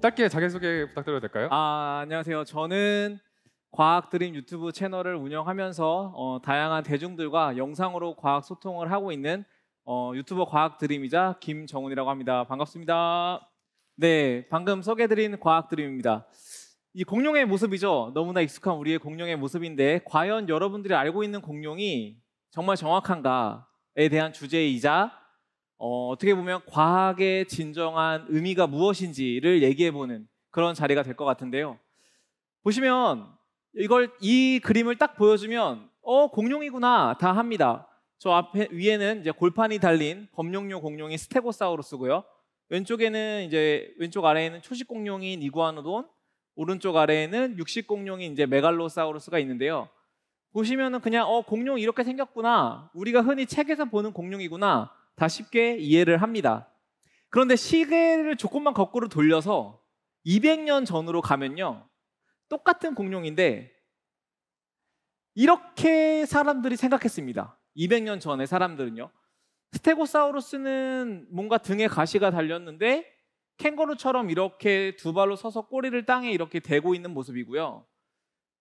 짧게 자기소개 부탁드려도 될까요? 아, 안녕하세요. 저는 과학 드림 유튜브 채널을 운영하면서 어, 다양한 대중들과 영상으로 과학 소통을 하고 있는 어, 유튜버 과학 드림이자 김정훈이라고 합니다. 반갑습니다. 네, 방금 소개드린 해 과학 드림입니다. 이 공룡의 모습이죠. 너무나 익숙한 우리의 공룡의 모습인데 과연 여러분들이 알고 있는 공룡이 정말 정확한가에 대한 주제이자 어, 어떻게 보면 과학의 진정한 의미가 무엇인지를 얘기해보는 그런 자리가 될 것 같은데요. 보시면 이걸 이 그림을 딱 보여주면 어 공룡이구나 다 합니다. 저 앞에 위에는 이제 골판이 달린 범룡류 공룡이 스테고사우루스고요. 왼쪽에는 이제 왼쪽 아래에는 초식 공룡인 이구아노돈, 오른쪽 아래에는 육식 공룡인 이제 메갈로사우루스가 있는데요. 보시면은 그냥 어 공룡 이렇게 생겼구나. 우리가 흔히 책에서 보는 공룡이구나. 다 쉽게 이해를 합니다. 그런데 시계를 조금만 거꾸로 돌려서 200년 전으로 가면요. 똑같은 공룡인데 이렇게 사람들이 생각했습니다. 200년 전에 사람들은요. 스테고사우루스는 뭔가 등에 가시가 달렸는데 캥거루처럼 이렇게 두 발로 서서 꼬리를 땅에 이렇게 대고 있는 모습이고요.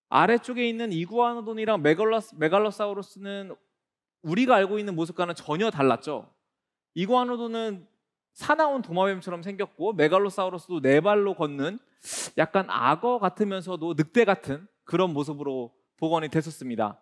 아래쪽에 있는 이구아노돈이랑 메갈러사우루스는 우리가 알고 있는 모습과는 전혀 달랐죠. 이구아노도는 사나운 도마뱀처럼 생겼고 메갈로사우루스도 네 발로 걷는 약간 악어 같으면서도 늑대 같은 그런 모습으로 복원이 됐었습니다.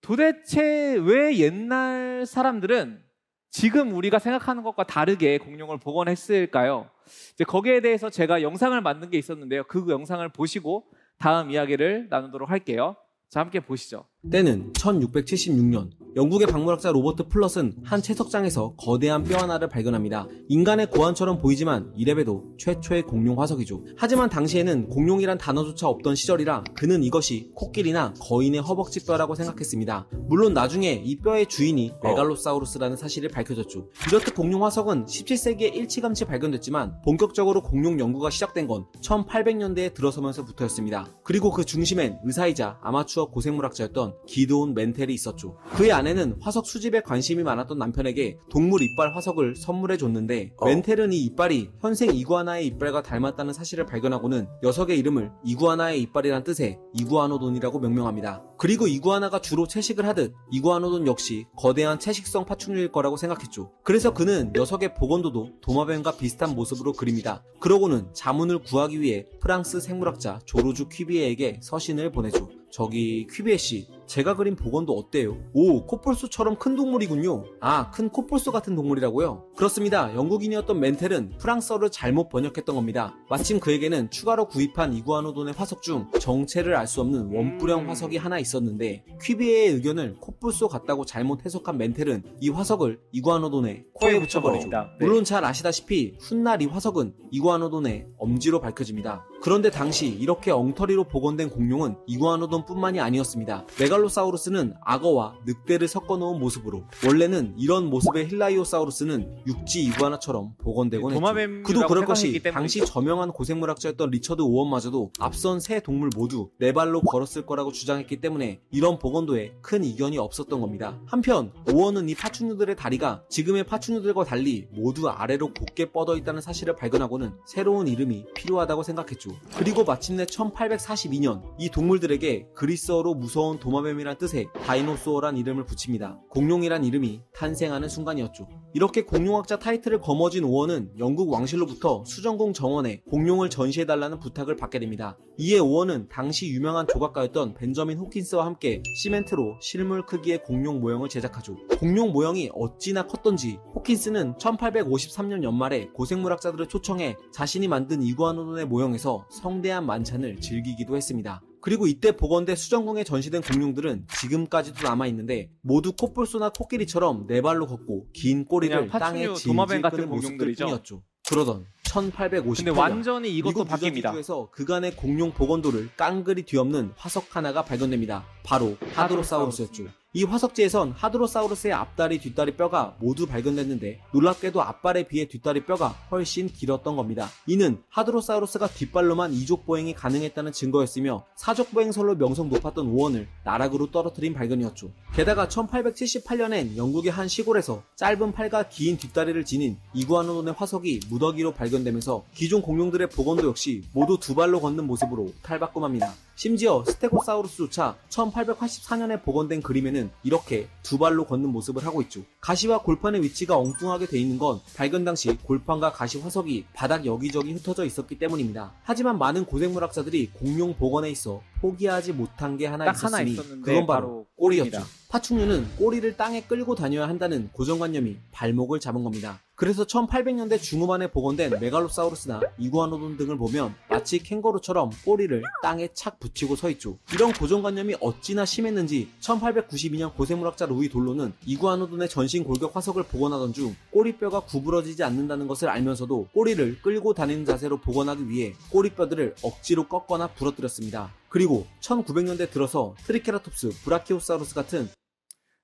도대체 왜 옛날 사람들은 지금 우리가 생각하는 것과 다르게 공룡을 복원했을까요? 이제 거기에 대해서 제가 영상을 만든 게 있었는데요. 그 영상을 보시고 다음 이야기를 나누도록 할게요. 자, 함께 보시죠. 때는 1676년 영국의 박물학자 로버트 플럿은 한 채석장에서 거대한 뼈 하나를 발견합니다. 인간의 고안처럼 보이지만 이래봬도 최초의 공룡 화석이죠. 하지만 당시에는 공룡이란 단어조차 없던 시절이라 그는 이것이 코끼리나 거인의 허벅지 뼈라고 생각했습니다. 물론 나중에 이 뼈의 주인이 어. 메갈로사우루스라는 사실이 밝혀졌죠. 이렇듯 공룡 화석은 17세기에 일찌감치 발견됐지만 본격적으로 공룡 연구가 시작된 건 1800년대에 들어서면서부터였습니다. 그리고 그 중심엔 의사이자 아마추어 고생물학자였던 있었던 기도온 멘텔이 있었죠. 그의 아내는 화석 수집에 관심이 많았던 남편에게 동물 이빨 화석을 선물해 줬는데 어. 멘텔은 이 이빨이 현생 이구아나의 이빨과 닮았다는 사실을 발견하고는 녀석의 이름을 이구아나의 이빨이란 뜻의 이구아노돈이라고 명명합니다. 그리고 이구아나가 주로 채식을 하듯 이구아노돈 역시 거대한 채식성 파충류일 거라고 생각했죠. 그래서 그는 녀석의 복원도도 도마뱀과 비슷한 모습으로 그립니다. 그러고는 자문을 구하기 위해 프랑스 생물학자 조르주 퀴비에에게 서신을 보내죠. 저기 퀴비에 씨 제가 그린 복원도 어때요? 오, 코뿔소처럼 큰 동물이군요. 아, 큰 코뿔소 같은 동물이라고요? 그렇습니다. 영국인이었던 멘텔은 프랑스어를 잘못 번역했던 겁니다. 마침 그에게는 추가로 구입한 이구아노돈의 화석 중 정체를 알 수 없는 원뿔형 음. 화석이 하나 있었는데 퀴비에의 의견을 코뿔소 같다고 잘못 해석한 멘텔은 이 화석을 이구아노돈의 코에 붙여버리죠. 네. 물론 잘 아시다시피 훗날 이 화석은 이구아노돈의 엄지로 밝혀집니다. 그런데 당시 이렇게 엉터리로 복원된 공룡은 이구아노돈뿐만이 아니었습니다. 메가 메갈로사우루스는 악어와 늑대를 섞어놓은 모습으로 원래는 이런 모습의 힐라이오사우루스는 육지 이구아나처럼 복원되곤 했죠. 그도 그럴 것이 당시 그렇죠. 저명한 고생물학자였던 리처드 오원마저도 앞선 세 동물 모두 네 발로 걸었을 거라고 주장했기 때문에 이런 복원도에 큰 이견이 없었던 겁니다. 한편 오원은 이 파충류들의 다리가 지금의 파충류들과 달리 모두 아래로 곧게 뻗어 있다는 사실을 발견하고는 새로운 이름이 필요하다고 생각했죠. 그리고 마침내 1842년 이 동물들에게 그리스어로 무서운 도마뱀 다이노뱀이란 뜻의 다이노소어란 이름을 붙입니다. 공룡이란 이름이 탄생하는 순간이었죠. 이렇게 공룡학자 타이틀을 거머쥔 오원은 영국 왕실로부터 수정궁 정원에 공룡을 전시해달라는 부탁을 받게 됩니다. 이에 오원은 당시 유명한 조각가였던 벤저민 호킨스와 함께 시멘트로 실물 크기의 공룡 모형을 제작하죠. 공룡 모형이 어찌나 컸던지 호킨스는 1853년 연말에 고생물학자들을 초청해 자신이 만든 이구아노돈의 모형에서 성대한 만찬을 즐기기도 했습니다. 그리고 이때 복원대 수정궁에 전시된 공룡들은 지금까지도 남아있는데 모두 코뿔소나 코끼리처럼 네 발로 걷고 긴 꼬리를 땅에 질질 끄는 모습들이었죠 그러던 1 8 5 0년 근데 완전히 이것도 바뀝니다. 에서 그간의 공룡 복원도를 깡그리 뒤엎는 화석 하나가 발견됩니다. 바로 하드로사우루스였죠. 이 화석지에선 하드로사우루스의 앞다리 뒷다리 뼈가 모두 발견됐는데 놀랍게도 앞발에 비해 뒷다리 뼈가 훨씬 길었던 겁니다. 이는 하드로사우루스가 뒷발로만 이족 보행이 가능했다는 증거였으며 사족 보행설로 명성 높았던 오원을 나락으로 떨어뜨린 발견이었죠. 게다가 1878년엔 영국의 한 시골에서 짧은 팔과 긴 뒷다리를 지닌 이구아노돈의 화석이 무더기로 발견되면서 기존 공룡들의 복원도 역시 모두 두 발로 걷는 모습으로 탈바꿈합니다. 심지어 스테고사우루스조차 1884년에 복원된 그림에는 이렇게 두 발로 걷는 모습을 하고 있죠. 가시와 골판의 위치가 엉뚱하게 돼 있는 건 발견 당시 골판과 가시 화석이 바닥 여기저기 흩어져 있었기 때문입니다. 하지만 많은 고생물학자들이 공룡 복원에 있어 포기하지 못한 게 하나 있었으니 하나 그건 바로 꼬리였죠. 파충류는 꼬리를 땅에 끌고 다녀야 한다는 고정관념이 발목을 잡은 겁니다. 그래서 1800년대 중후반에 복원된 메갈로사우루스나 이구아노돈 등을 보면 마치 캥거루처럼 꼬리를 땅에 착 붙이고 서 있죠. 이런 고정관념이 어찌나 심했는지 1892년 고생물학자 루이 돌로는 이구아노돈의 전신 골격 화석을 복원하던 중 꼬리뼈가 구부러지지 않는다는 것을 알면서도 꼬리를 끌고 다니는 자세로 복원하기 위해 꼬리뼈들을 억지로 꺾거나 부러뜨렸습니다. 그리고 1900년대 들어서 트리케라톱스, 브라키오사우루스 같은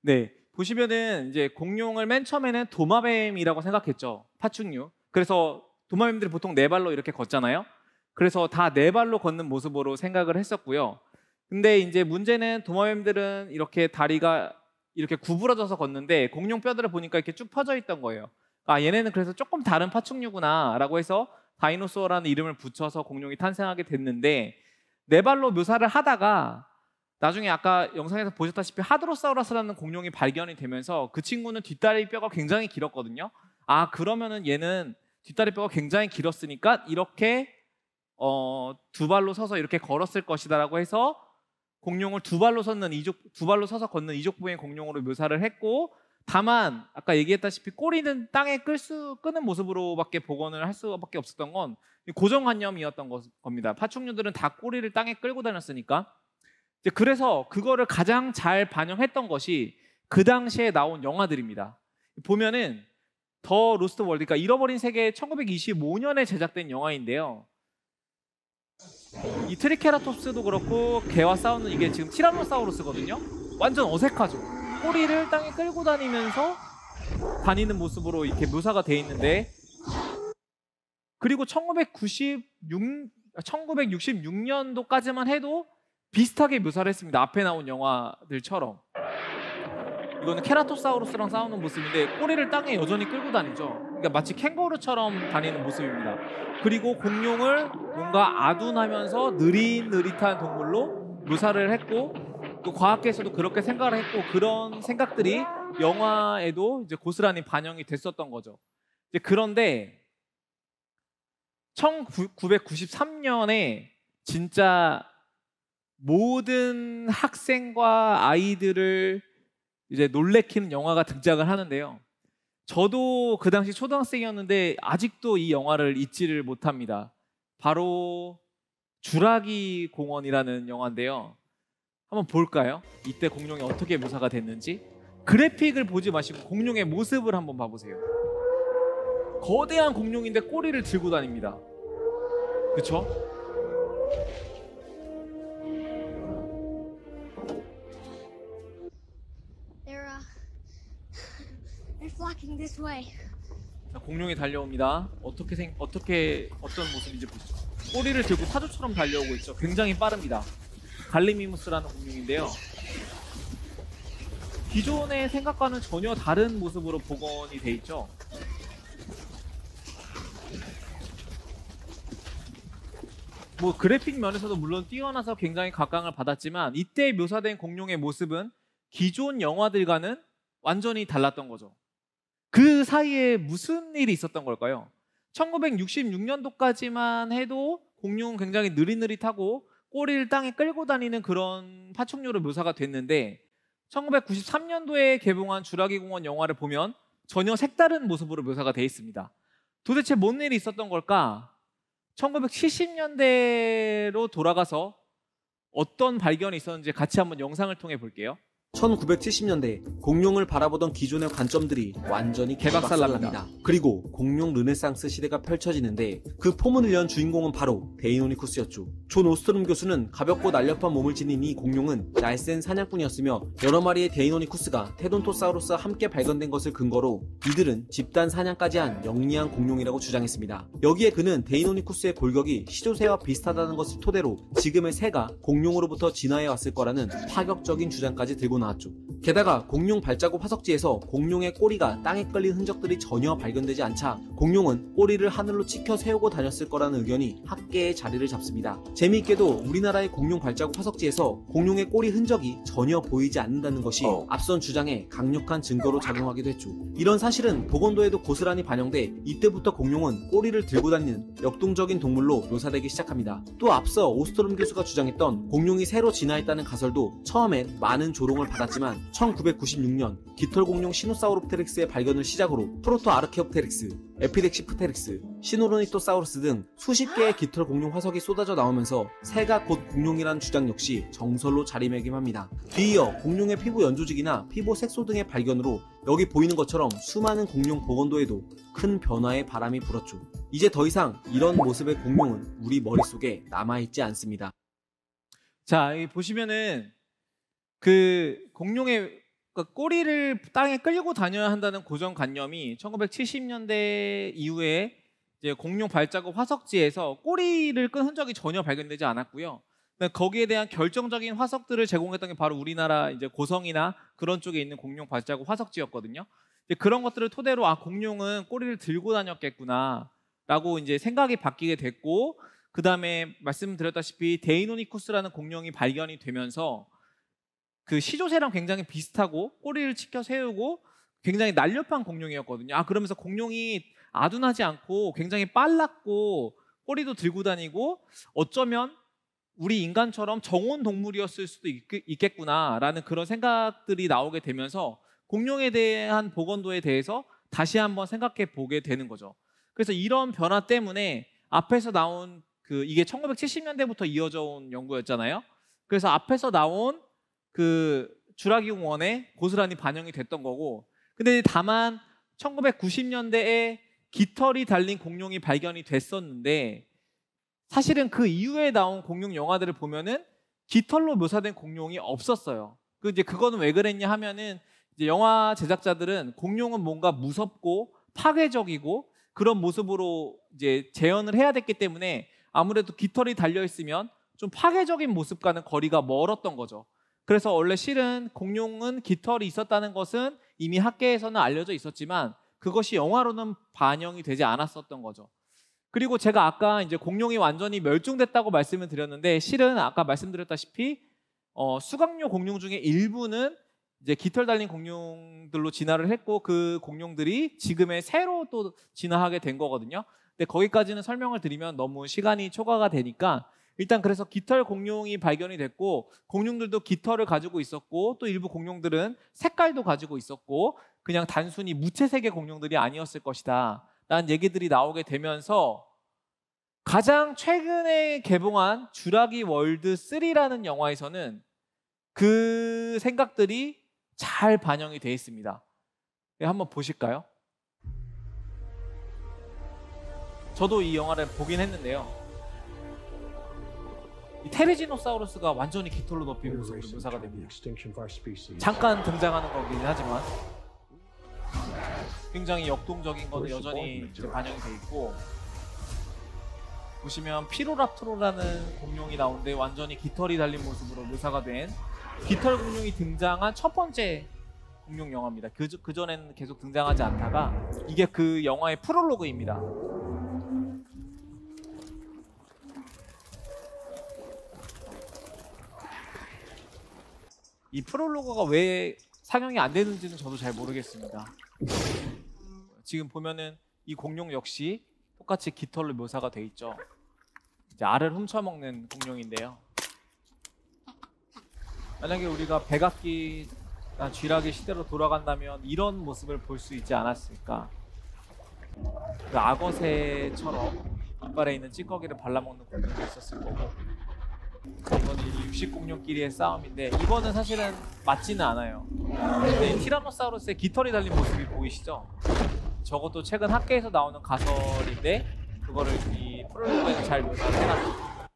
네 보시면은 이제 공룡을 맨 처음에는 도마뱀이라고 생각했죠 파충류. 그래서 도마뱀들이 보통 네 발로 이렇게 걷잖아요. 그래서 다 네 발로 걷는 모습으로 생각을 했었고요. 근데 이제 문제는 도마뱀들은 이렇게 다리가 이렇게 구부러져서 걷는데 공룡 뼈들을 보니까 이렇게 쭉 퍼져 있던 거예요. 아 얘네는 그래서 조금 다른 파충류구나라고 해서 다이노소어라는 이름을 붙여서 공룡이 탄생하게 됐는데 네 발로 묘사를 하다가 나중에 아까 영상에서 보셨다시피 하드로사우라스라는 공룡이 발견이 되면서 그 친구는 뒷다리 뼈가 굉장히 길었거든요. 아 그러면은 얘는 뒷다리 뼈가 굉장히 길었으니까 이렇게 어, 두 발로 서서 이렇게 걸었을 것이다라고 해서 공룡을 두 발로 섰는 이족 두 발로 서서 걷는 이족보행 공룡으로 묘사를 했고 다만 아까 얘기했다시피 꼬리는 땅에 끌 수 끄는 모습으로밖에 복원을 할 수밖에 없었던 건 고정관념이었던 것, 겁니다. 파충류들은 다 꼬리를 땅에 끌고 다녔으니까. 그래서 그거를 가장 잘 반영했던 것이 그 당시에 나온 영화들입니다. 보면은 더 로스트 월드, 그러니까 잃어버린 세계 1925년에 제작된 영화인데요. 이 트리케라톱스도 그렇고 개와 싸우는 이게 지금 티라노사우루스거든요. 완전 어색하죠. 꼬리를 땅에 끌고 다니면서 다니는 모습으로 이렇게 묘사가 돼 있는데 그리고 1996, 1966년도까지만 해도 비슷하게 묘사를 했습니다. 앞에 나온 영화들처럼. 이거는 케라토사우루스랑 싸우는 모습인데 꼬리를 땅에 여전히 끌고 다니죠. 그러니까 마치 캥거루처럼 다니는 모습입니다. 그리고 공룡을 뭔가 아둔하면서 느릿느릿한 동물로 묘사를 했고 또 과학계에서도 그렇게 생각을 했고 그런 생각들이 영화에도 이제 고스란히 반영이 됐었던 거죠. 그런데 1993년에 진짜 모든 학생과 아이들을 이제 놀래키는 영화가 등장을 하는데요. 저도 그 당시 초등학생이었는데 아직도 이 영화를 잊지를 못합니다. 바로 주라기 공원이라는 영화인데요. 한번 볼까요? 이때 공룡이 어떻게 묘사가 됐는지 그래픽을 보지 마시고 공룡의 모습을 한번 봐보세요. 거대한 공룡인데 꼬리를 들고 다닙니다. 그쵸? Uh, 자, 공룡이 달려옵니다. 어떻게 생 어떻게 어떤 모습인지 보시죠. 꼬리를 들고 파도처럼 달려오고 있죠. 굉장히 빠릅니다. 갈리미무스라는 공룡인데요. 기존의 생각과는 전혀 다른 모습으로 복원이 돼 있죠. 뭐 그래픽 면에서도 물론 뛰어나서 굉장히 각광을 받았지만 이때 묘사된 공룡의 모습은 기존 영화들과는 완전히 달랐던 거죠. 그 사이에 무슨 일이 있었던 걸까요? 1966년도까지만 해도 공룡은 굉장히 느릿느릿하고 꼬리를 땅에 끌고 다니는 그런 파충류로 묘사가 됐는데 1993년도에 개봉한 주라기 공원 영화를 보면 전혀 색다른 모습으로 묘사가 돼 있습니다. 도대체 뭔 일이 있었던 걸까? 1970년대로 돌아가서 어떤 발견이 있었는지 같이 한번 영상을 통해 볼게요. 1970년대 공룡을 바라보던 기존의 관점들이 완전히 개박살납니다. 그리고 공룡 르네상스 시대가 펼쳐지는데 그 포문을 연 주인공은 바로 데이노니쿠스였죠. 존 오스트롬 교수는 가볍고 날렵한 몸을 지닌 이 공룡은 날쌘 사냥꾼이었으며 여러 마리의 데이노니쿠스가 테돈토사우루스와 함께 발견된 것을 근거로 이들은 집단 사냥까지 한 영리한 공룡이라고 주장했습니다. 여기에 그는 데이노니쿠스의 골격이 시조새와 비슷하다는 것을 토대로 지금의 새가 공룡으로부터 진화해 왔을 거라는 파격적인 주장까지 들고 나왔습니다. 나왔죠. 게다가 공룡 발자국 화석지에서 공룡의 꼬리가 땅에 끌린 흔적들이 전혀 발견되지 않자 공룡은 꼬리를 하늘로 치켜 세우고 다녔을 거라는 의견이 학계의 자리를 잡습니다. 재미있게도 우리나라의 공룡 발자국 화석지에서 공룡의 꼬리 흔적이 전혀 보이지 않는다는 것이 어. 앞선 주장에 강력한 증거로 작용하기도 했죠. 이런 사실은 보건도에도 고스란히 반영돼 이때부터 공룡은 꼬리를 들고 다니는 역동적인 동물로 묘사되기 시작합니다. 또 앞서 오스트롬 교수가 주장했던 공룡이 새로 진화했다는 가설도 처음엔 많은 조롱을 받았지만 1996년 깃털공룡 시노사우롭테릭스의 발견을 시작으로 프로토 아르케옵테릭스, 에피덱시프테릭스, 시노르니토사우루스등 수십 개의 깃털 공룡 화석이 쏟아져 나오면서 새가 곧 공룡이라는 주장 역시 정설로 자리매김합니다. 뒤이어 공룡의 피부 연조직이나 피부 색소 등의 발견으로 여기 보이는 것처럼 수많은 공룡 복원도에도 큰 변화의 바람이 불었죠. 이제 더 이상 이런 모습의 공룡은 우리 머릿속에 남아있지 않습니다. 자, 보시면은 그 공룡의 그러니까 꼬리를 땅에 끌고 다녀야 한다는 고정관념이 1970년대 이후에 공룡 발자국 화석지에서 꼬리를 끈 흔적이 전혀 발견되지 않았고요. 거기에 대한 결정적인 화석들을 제공했던 게 바로 우리나라 이제 고성이나 그런 쪽에 있는 공룡 발자국 화석지였거든요. 그런 것들을 토대로 아 공룡은 꼬리를 들고 다녔겠구나라고 이제 생각이 바뀌게 됐고 그 다음에 말씀드렸다시피 데이노니쿠스라는 공룡이 발견이 되면서 그 시조새랑 굉장히 비슷하고 꼬리를 치켜 세우고 굉장히 날렵한 공룡이었거든요. 아 그러면서 공룡이 아둔하지 않고 굉장히 빨랐고 꼬리도 들고 다니고 어쩌면 우리 인간처럼 정온 동물이었을 수도 있, 겠구나라는 그런 생각들이 나오게 되면서 공룡에 대한 복원도에 대해서 다시 한번 생각해 보게 되는 거죠. 그래서 이런 변화 때문에 앞에서 나온 그 이게 1970년대부터 이어져 온 연구였잖아요. 그래서 앞에서 나온 그 주라기 공원에 고스란히 반영이 됐던 거고 근데 다만 1990년대에 깃털이 달린 공룡이 발견이 됐었는데 사실은 그 이후에 나온 공룡 영화들을 보면은 깃털로 묘사된 공룡이 없었어요. 그 이제 그거는 왜 그랬냐 하면은 이제 영화 제작자들은 공룡은 뭔가 무섭고 파괴적이고 그런 모습으로 이제 재현을 해야 됐기 때문에 아무래도 깃털이 달려 있으면 좀 파괴적인 모습과는 거리가 멀었던 거죠. 그래서 원래 실은 공룡은 깃털이 있었다는 것은 이미 학계에서는 알려져 있었지만 그것이 영화로는 반영이 되지 않았었던 거죠. 그리고 제가 아까 이제 공룡이 완전히 멸종됐다고 말씀을 드렸는데 실은 아까 말씀드렸다시피 어, 수강료 공룡 중에 일부는 이제 깃털 달린 공룡들로 진화를 했고 그 공룡들이 지금의 새로 또 진화하게 된 거거든요. 근데 거기까지는 설명을 드리면 너무 시간이 초과가 되니까 일단 그래서 깃털 공룡이 발견이 됐고 공룡들도 깃털을 가지고 있었고 또 일부 공룡들은 색깔도 가지고 있었고 그냥 단순히 무채색의 공룡들이 아니었을 것이다. 라는 얘기들이 나오게 되면서 가장 최근에 개봉한 주라기 월드 3라는 영화에서는 그 생각들이 잘 반영이 되어 있습니다. 예, 한번 보실까요? 저도 이 영화를 보긴 했는데요. 테레지노사우루스가 완전히 깃털로 덮인 모습으로 묘사가 됩니다. 잠깐 등장하는 거긴 하지만 굉장히 역동적인 거는 여전히 반영이 돼 있고 보시면 피로랍트로라는 공룡이 나오는데 완전히 깃털이 달린 모습으로 묘사가 된 깃털 공룡이 등장한 첫 번째 공룡 영화입니다. 그, 그전에는 계속 등장하지 않다가 이게 그 영화의 프롤로그입니다. 이 프롤로그가 왜 상영이 안 되는지는 저도 잘 모르겠습니다. 지금 보면은 이 공룡 역시 똑같이 깃털로 묘사가 돼 있죠. 이제 알을 훔쳐먹는 공룡인데요. 만약에 우리가 백악기 쥐라기 시대로 돌아간다면 이런 모습을 볼 수 있지 않았을까. 그 악어새처럼 이빨에 있는 찌꺼기를 발라먹는 공룡도 있었을 거고 이거는 육식공룡끼리의 싸움인데 이거는 사실은 맞지는 않아요. 근데 티라노사우루스의 깃털이 달린 모습이 보이시죠? 저것도 최근 학계에서 나오는 가설인데 그거를 이 프롤로그에서 잘 묘사를 해놨습니다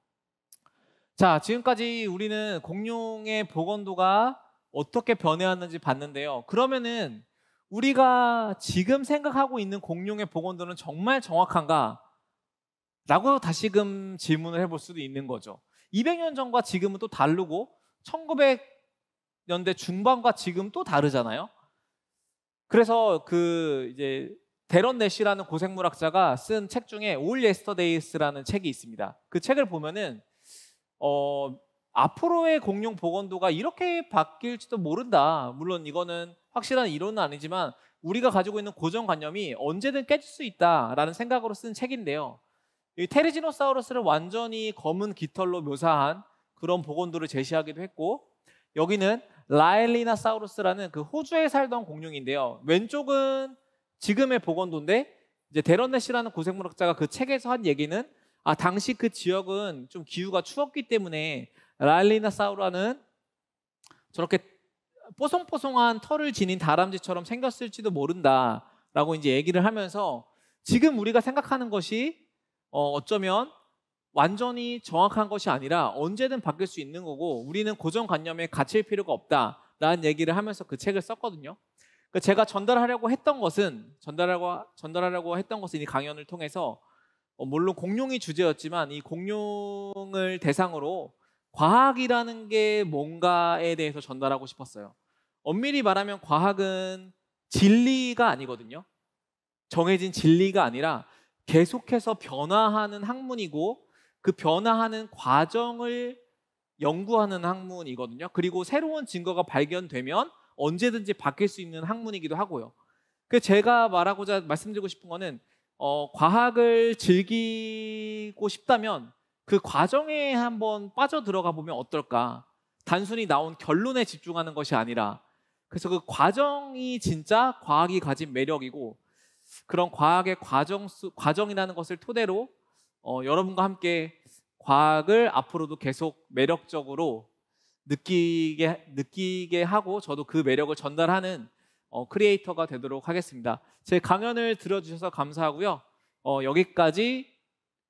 자, 지금까지 우리는 공룡의 복원도가 어떻게 변해왔는지 봤는데요. 그러면은 우리가 지금 생각하고 있는 공룡의 복원도는 정말 정확한가? 라고 다시금 질문을 해볼 수도 있는 거죠. 200년 전과 지금은 또 다르고 1900년대 중반과 지금 또 다르잖아요. 그래서 그 이제 데런 내시라는 고생물학자가 쓴 책 중에 All Yesterdays라는 책이 있습니다. 그 책을 보면은 어 앞으로의 공룡 복원도가 이렇게 바뀔지도 모른다. 물론 이거는 확실한 이론은 아니지만 우리가 가지고 있는 고정관념이 언제든 깨질 수 있다라는 생각으로 쓴 책인데요. 이 테르지노사우루스를 완전히 검은 깃털로 묘사한 그런 복원들을 제시하기도 했고 여기는 라엘리나사우루스라는 그 호주에 살던 공룡인데요. 왼쪽은 지금의 복원도인데 이제 데런네시라는 고생물학자가 그 책에서 한 얘기는 아 당시 그 지역은 좀 기후가 추웠기 때문에 라엘리나사우라는 루 저렇게 뽀송뽀송한 털을 지닌 다람쥐처럼 생겼을지도 모른다라고 이제 얘기를 하면서 지금 우리가 생각하는 것이 어, 어쩌면 완전히 정확한 것이 아니라 언제든 바뀔 수 있는 거고 우리는 고정관념에 갇힐 필요가 없다라는 얘기를 하면서 그 책을 썼거든요. 그 제가 전달하려고 했던 것은 전달하고 전달하려고 했던 것은 이 강연을 통해서 어, 물론 공룡이 주제였지만 이 공룡을 대상으로 과학이라는 게 뭔가에 대해서 전달하고 싶었어요. 엄밀히 말하면 과학은 진리가 아니거든요. 정해진 진리가 아니라 계속해서 변화하는 학문이고 그 변화하는 과정을 연구하는 학문이거든요. 그리고 새로운 증거가 발견되면 언제든지 바뀔 수 있는 학문이기도 하고요. 그 제가 말하고자 말씀드리고 싶은 거는 어, 과학을 즐기고 싶다면 그 과정에 한번 빠져 들어가 보면 어떨까? 단순히 나온 결론에 집중하는 것이 아니라 그래서 그 과정이 진짜 과학이 가진 매력이고 그런 과학의 과정 수, 과정이라는 것을 토대로 어, 여러분과 함께 과학을 앞으로도 계속 매력적으로 느끼게 느끼게 하고 저도 그 매력을 전달하는 어, 크리에이터가 되도록 하겠습니다. 제 강연을 들어주셔서 감사하고요. 어, 여기까지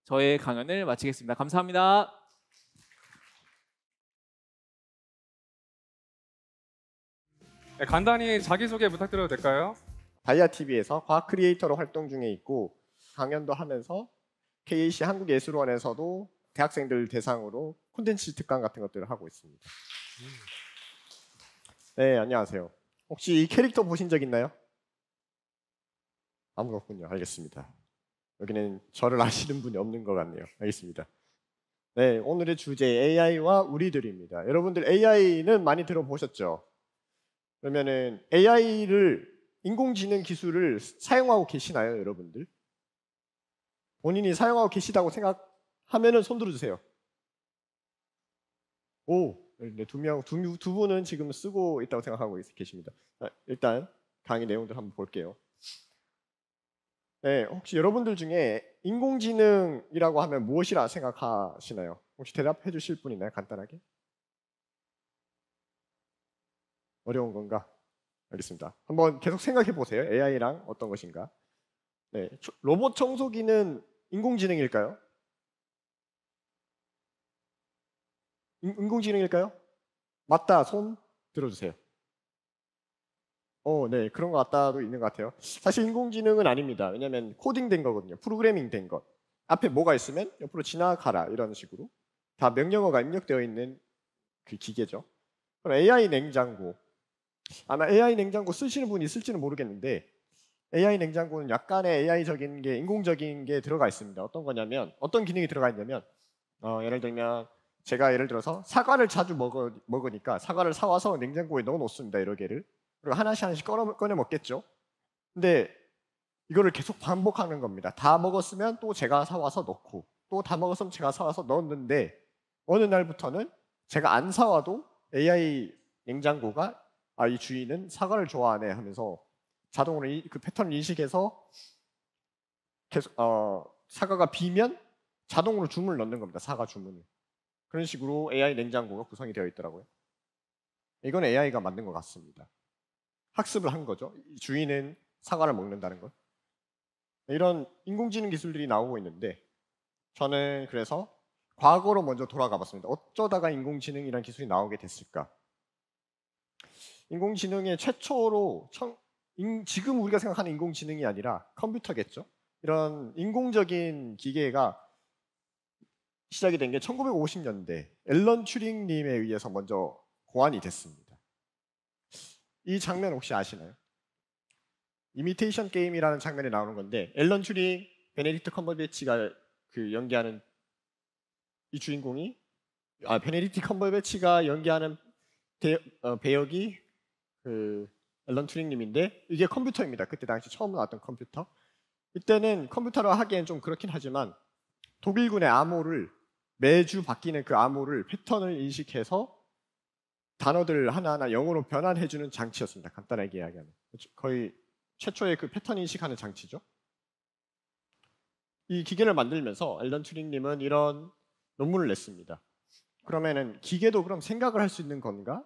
저의 강연을 마치겠습니다. 감사합니다. 네, 간단히 자기소개 부탁드려도 될까요? 다이아 TV에서 과학 크리에이터로 활동 중에 있고 강연도 하면서 KAC 한국예술원에서도 대학생들 대상으로 콘텐츠 특강 같은 것들을 하고 있습니다. 네, 안녕하세요. 혹시 이 캐릭터 보신 적 있나요? 아무도 없군요. 알겠습니다. 여기는 저를 아시는 분이 없는 것 같네요. 알겠습니다. 네, 오늘의 주제 AI와 우리들입니다. 여러분들 AI는 많이 들어보셨죠? 그러면은 AI를 인공지능 기술을 사용하고 계시나요, 여러분들? 본인이 사용하고 계시다고 생각하면손 들어주세요. 오, 네, 두 명, 두, 두 분은 지금 쓰고 있다고 생각하고 계십니다. 아, 일단 강의 내용들 한번 볼게요. 네, 혹시 여러분들 중에 인공지능이라고 하면 무엇이라 생각하시나요? 혹시 대답해 주실 분 있나요? 간단하게? 어려운 건가? 알겠습니다. 한번 계속 생각해 보세요. AI랑 어떤 것인가? 네, 로봇 청소기는 인공지능일까요? 인, 인공지능일까요? 맞다. 손 들어주세요. 어, 네, 그런 것 같다도 있는 것 같아요. 사실 인공지능은 아닙니다. 왜냐하면 코딩된 거거든요. 프로그래밍 된 것. 앞에 뭐가 있으면 옆으로 지나가라 이런 식으로 다 명령어가 입력되어 있는 그 기계죠. 그럼 AI 냉장고 아마 AI 냉장고 쓰시는 분이 있을지는 모르겠는데 AI 냉장고는 약간의 AI적인 게 인공적인 게 들어가 있습니다. 어떤 거냐면 어떤 기능이 들어가 있냐면 어, 예를 들면 제가 예를 들어서 사과를 자주 먹어, 먹으니까 사과를 사와서 냉장고에 넣어 놓습니다. 여러 개를 그리고 하나씩 하나씩 꺼내, 꺼내 먹겠죠. 근데 이거를 계속 반복하는 겁니다. 다 먹었으면 또 제가 사와서 넣고 또 다 먹었으면 제가 사와서 넣었는데 어느 날부터는 제가 안 사와도 AI 냉장고가 아이 주인은 사과를 좋아하네 하면서 자동으로 이, 그 패턴을 인식해서 계속 어, 사과가 비면 자동으로 주문을 넣는 겁니다. 사과 주문을. 그런 식으로 AI 냉장고가 구성이 되어 있더라고요. 이건 AI가 만든 것 같습니다. 학습을 한 거죠. 주인은 사과를 먹는다는 걸. 이런 인공지능 기술들이 나오고 있는데 저는 그래서 과거로 먼저 돌아가 봤습니다. 어쩌다가 인공지능이란 기술이 나오게 됐을까? 인공지능의 최초로 청, 인, 지금 우리가 생각하는 인공지능이 아니라 컴퓨터겠죠. 이런 인공적인 기계가 시작이 된 게 1950년대 앨런 튜링 님에 의해서 먼저 고안이 됐습니다. 이 장면 혹시 아시나요? 이미테이션 게임이라는 장면이 나오는 건데 앨런 튜링, 베네딕트 컴버베치가그 연기하는 이 주인공이 아 베네딕트 컴버베치가 연기하는 대, 어, 배역이 그 앨런 튜링님인데 이게 컴퓨터입니다. 그때 당시 처음 나왔던 컴퓨터. 이때는 컴퓨터로 하기엔 좀 그렇긴 하지만 독일군의 암호를 매주 바뀌는 그 암호를 패턴을 인식해서 단어들을 하나하나 영어로 변환해주는 장치였습니다. 간단하게 이야기하면 거의 최초의 그 패턴 인식하는 장치죠. 이 기계를 만들면서 앨런 튜링님은 이런 논문을 냈습니다. 그러면은 기계도 그럼 생각을 할 수 있는 건가?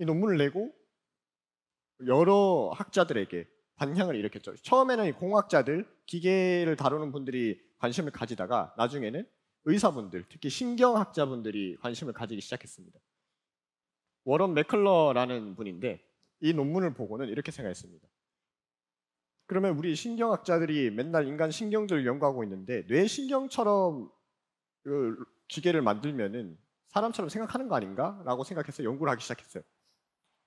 이 논문을 내고 여러 학자들에게 반향을 일으켰죠. 처음에는 이 공학자들, 기계를 다루는 분들이 관심을 가지다가 나중에는 의사분들, 특히 신경학자분들이 관심을 가지기 시작했습니다. 워런 맥클러라는 분인데 이 논문을 보고는 이렇게 생각했습니다. 그러면 우리 신경학자들이 맨날 인간 신경들을 연구하고 있는데 뇌신경처럼 그 기계를 만들면은 사람처럼 생각하는 거 아닌가? 라고 생각해서 연구를 하기 시작했어요.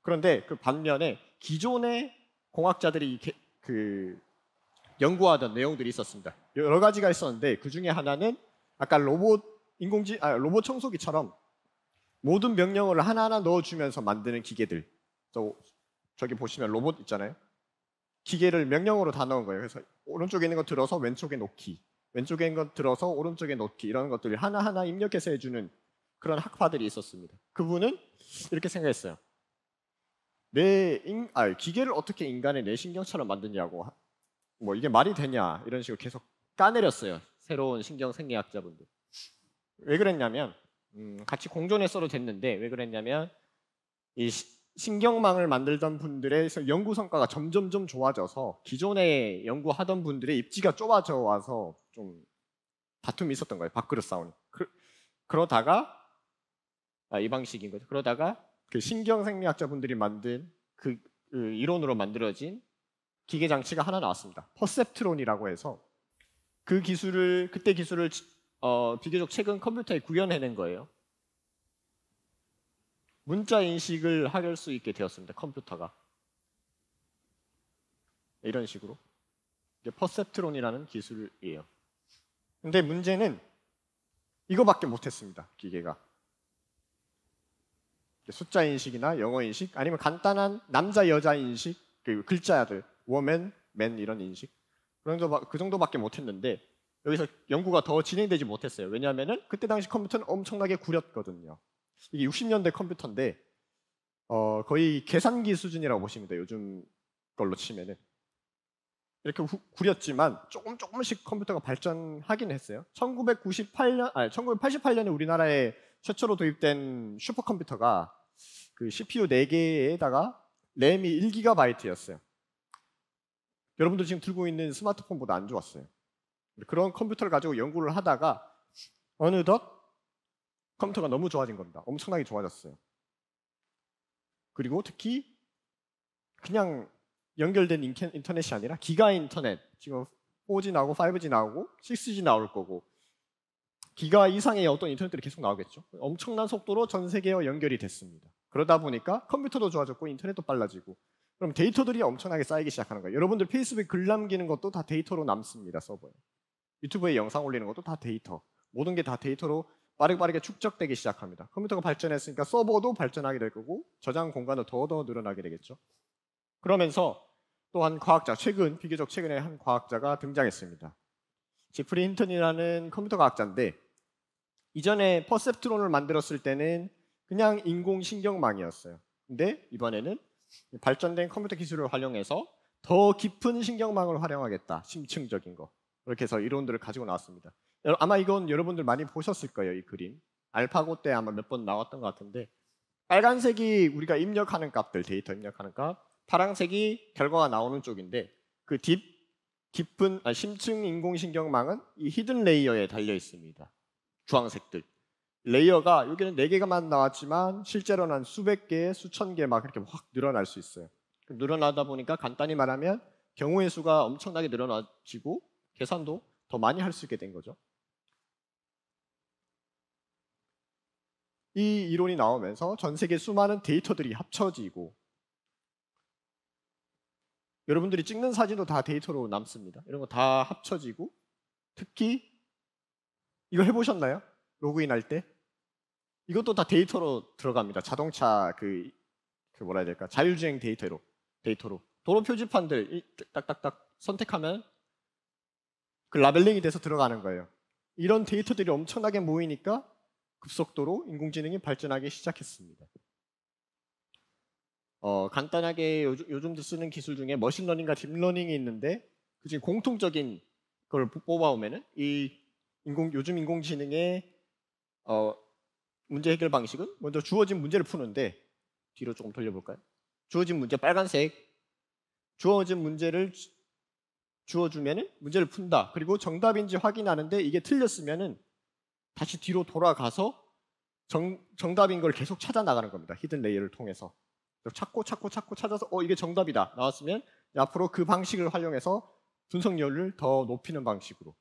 그런데 그 반면에 기존의 공학자들이 그 연구하던 내용들이 있었습니다. 여러 가지가 있었는데 그 중에 하나는 아까 로봇 인공지 아, 로봇 청소기처럼 모든 명령을 하나하나 넣어주면서 만드는 기계들. 저 저기 보시면 로봇 있잖아요. 기계를 명령으로 다 넣은 거예요. 그래서 오른쪽에 있는 거 들어서 왼쪽에 놓기, 왼쪽에 있는 거 들어서 오른쪽에 놓기 이런 것들을 하나하나 입력해서 해주는 그런 학파들이 있었습니다. 그분은 이렇게 생각했어요. 내 인, 아 기계를 어떻게 인간의 뇌신경처럼 만드냐고 뭐 이게 말이 되냐 이런 식으로 계속 까내렸어요 새로운 신경 생리학자분들 왜 그랬냐면 음, 같이 공존했어도 됐는데 왜 그랬냐면 이 시, 신경망을 만들던 분들의 연구 성과가 점점점 좋아져서 기존에 연구하던 분들의 입지가 좁아져 와서 좀 다툼이 있었던 거예요 밥그릇 싸움 그, 그러다가 아, 이 방식인 거죠 그러다가 그 신경 생리학자분들이 만든 그, 그, 이론으로 만들어진 기계 장치가 하나 나왔습니다. 퍼셉트론이라고 해서 그 기술을 그때 기술을 어, 비교적 최근 컴퓨터에 구현해낸 거예요. 문자 인식을 할수 있게 되었습니다. 컴퓨터가 이런 식으로 이게 퍼셉트론이라는 기술이에요. 근데 문제는 이거밖에 못했습니다. 기계가 숫자 인식이나 영어 인식 아니면 간단한 남자 여자 인식 그리고 글자들 워맨, 맨 이런 인식 그런 정도, 그 정도밖에 못했는데 여기서 연구가 더 진행되지 못했어요. 왜냐하면 그때 당시 컴퓨터는 엄청나게 구렸거든요. 이게 60년대 컴퓨터인데 어, 거의 계산기 수준이라고 보시면 돼요. 요즘 걸로 치면은 이렇게 후, 구렸지만 조금 조금씩 컴퓨터가 발전하긴 했어요. 1998년 아니 1988년에 우리나라에 최초로 도입된 슈퍼컴퓨터가 그 CPU 4개에다가 램이 1GB였어요. 여러분들 지금 들고 있는 스마트폰보다 안 좋았어요. 그런 컴퓨터를 가지고 연구를 하다가 어느덧 컴퓨터가 너무 좋아진 겁니다. 엄청나게 좋아졌어요. 그리고 특히 그냥 연결된 인터넷이 아니라 기가 인터넷 지금 4G 나오고 5G 나오고 6G 나올 거고 기가 이상의 어떤 인터넷들이 계속 나오겠죠. 엄청난 속도로 전 세계와 연결이 됐습니다. 그러다 보니까 컴퓨터도 좋아졌고 인터넷도 빨라지고 그럼 데이터들이 엄청나게 쌓이기 시작하는 거예요. 여러분들 페이스북에 글 남기는 것도 다 데이터로 남습니다. 서버에. 유튜브에 영상 올리는 것도 다 데이터. 모든 게 다 데이터로 빠르게 빠르게 축적되기 시작합니다. 컴퓨터가 발전했으니까 서버도 발전하게 될 거고 저장 공간도 더더 늘어나게 되겠죠. 그러면서 또 한 과학자, 최근 비교적 최근에 한 과학자가 등장했습니다. 지프리 힌턴이라는 컴퓨터 과학자인데 이전에 퍼셉트론을 만들었을 때는 그냥 인공신경망이었어요. 근데 이번에는 발전된 컴퓨터 기술을 활용해서 더 깊은 신경망을 활용하겠다. 심층적인 거. 이렇게 해서 이론들을 가지고 나왔습니다. 아마 이건 여러분들 많이 보셨을 거예요. 이 그림. 알파고 때 아마 몇 번 나왔던 것 같은데 빨간색이 우리가 입력하는 값들, 데이터 입력하는 값, 파란색이 결과가 나오는 쪽인데 그 딥, 깊은 아, 심층 인공신경망은 이 히든 레이어에 달려 있습니다. 주황색들 레이어가 여기는 4개가만 나왔지만 실제로는 한 수백 개, 수천 개 막이렇게확 늘어날 수 있어요. 늘어나다 보니까 간단히 말하면 경우의 수가 엄청나게 늘어나지고 계산도 더 많이 할 수 있게 된 거죠. 이 이론이 나오면서 전 세계 수많은 데이터들이 합쳐지고 여러분들이 찍는 사진도 다 데이터로 남습니다. 이런 거 다 합쳐지고 특히 이거 해보셨나요? 로그인 할 때? 이것도 다 데이터로 들어갑니다. 자동차 그, 그 뭐라 해야 될까? 자율주행 데이터로. 데이터로. 도로 표지판들 딱딱딱 선택하면 그 라벨링이 돼서 들어가는 거예요. 이런 데이터들이 엄청나게 모이니까 급속도로 인공지능이 발전하기 시작했습니다. 어, 간단하게 요즘, 요즘도 쓰는 기술 중에 머신러닝과 딥러닝이 있는데 그중 공통적인 걸 뽑아오면은 이 인공 요즘 인공지능의 어, 문제 해결 방식은 먼저 주어진 문제를 푸는데 뒤로 조금 돌려볼까요? 주어진 문제 빨간색 주어진 문제를 주어주면 문제를 푼다. 그리고 정답인지 확인하는데 이게 틀렸으면 다시 뒤로 돌아가서 정, 정답인 걸 계속 찾아 나가는 겁니다. 히든 레이어를 통해서 찾고 찾고 찾고 찾아서 어 이게 정답이다 나왔으면 앞으로 그 방식을 활용해서 분석률을 더 높이는 방식으로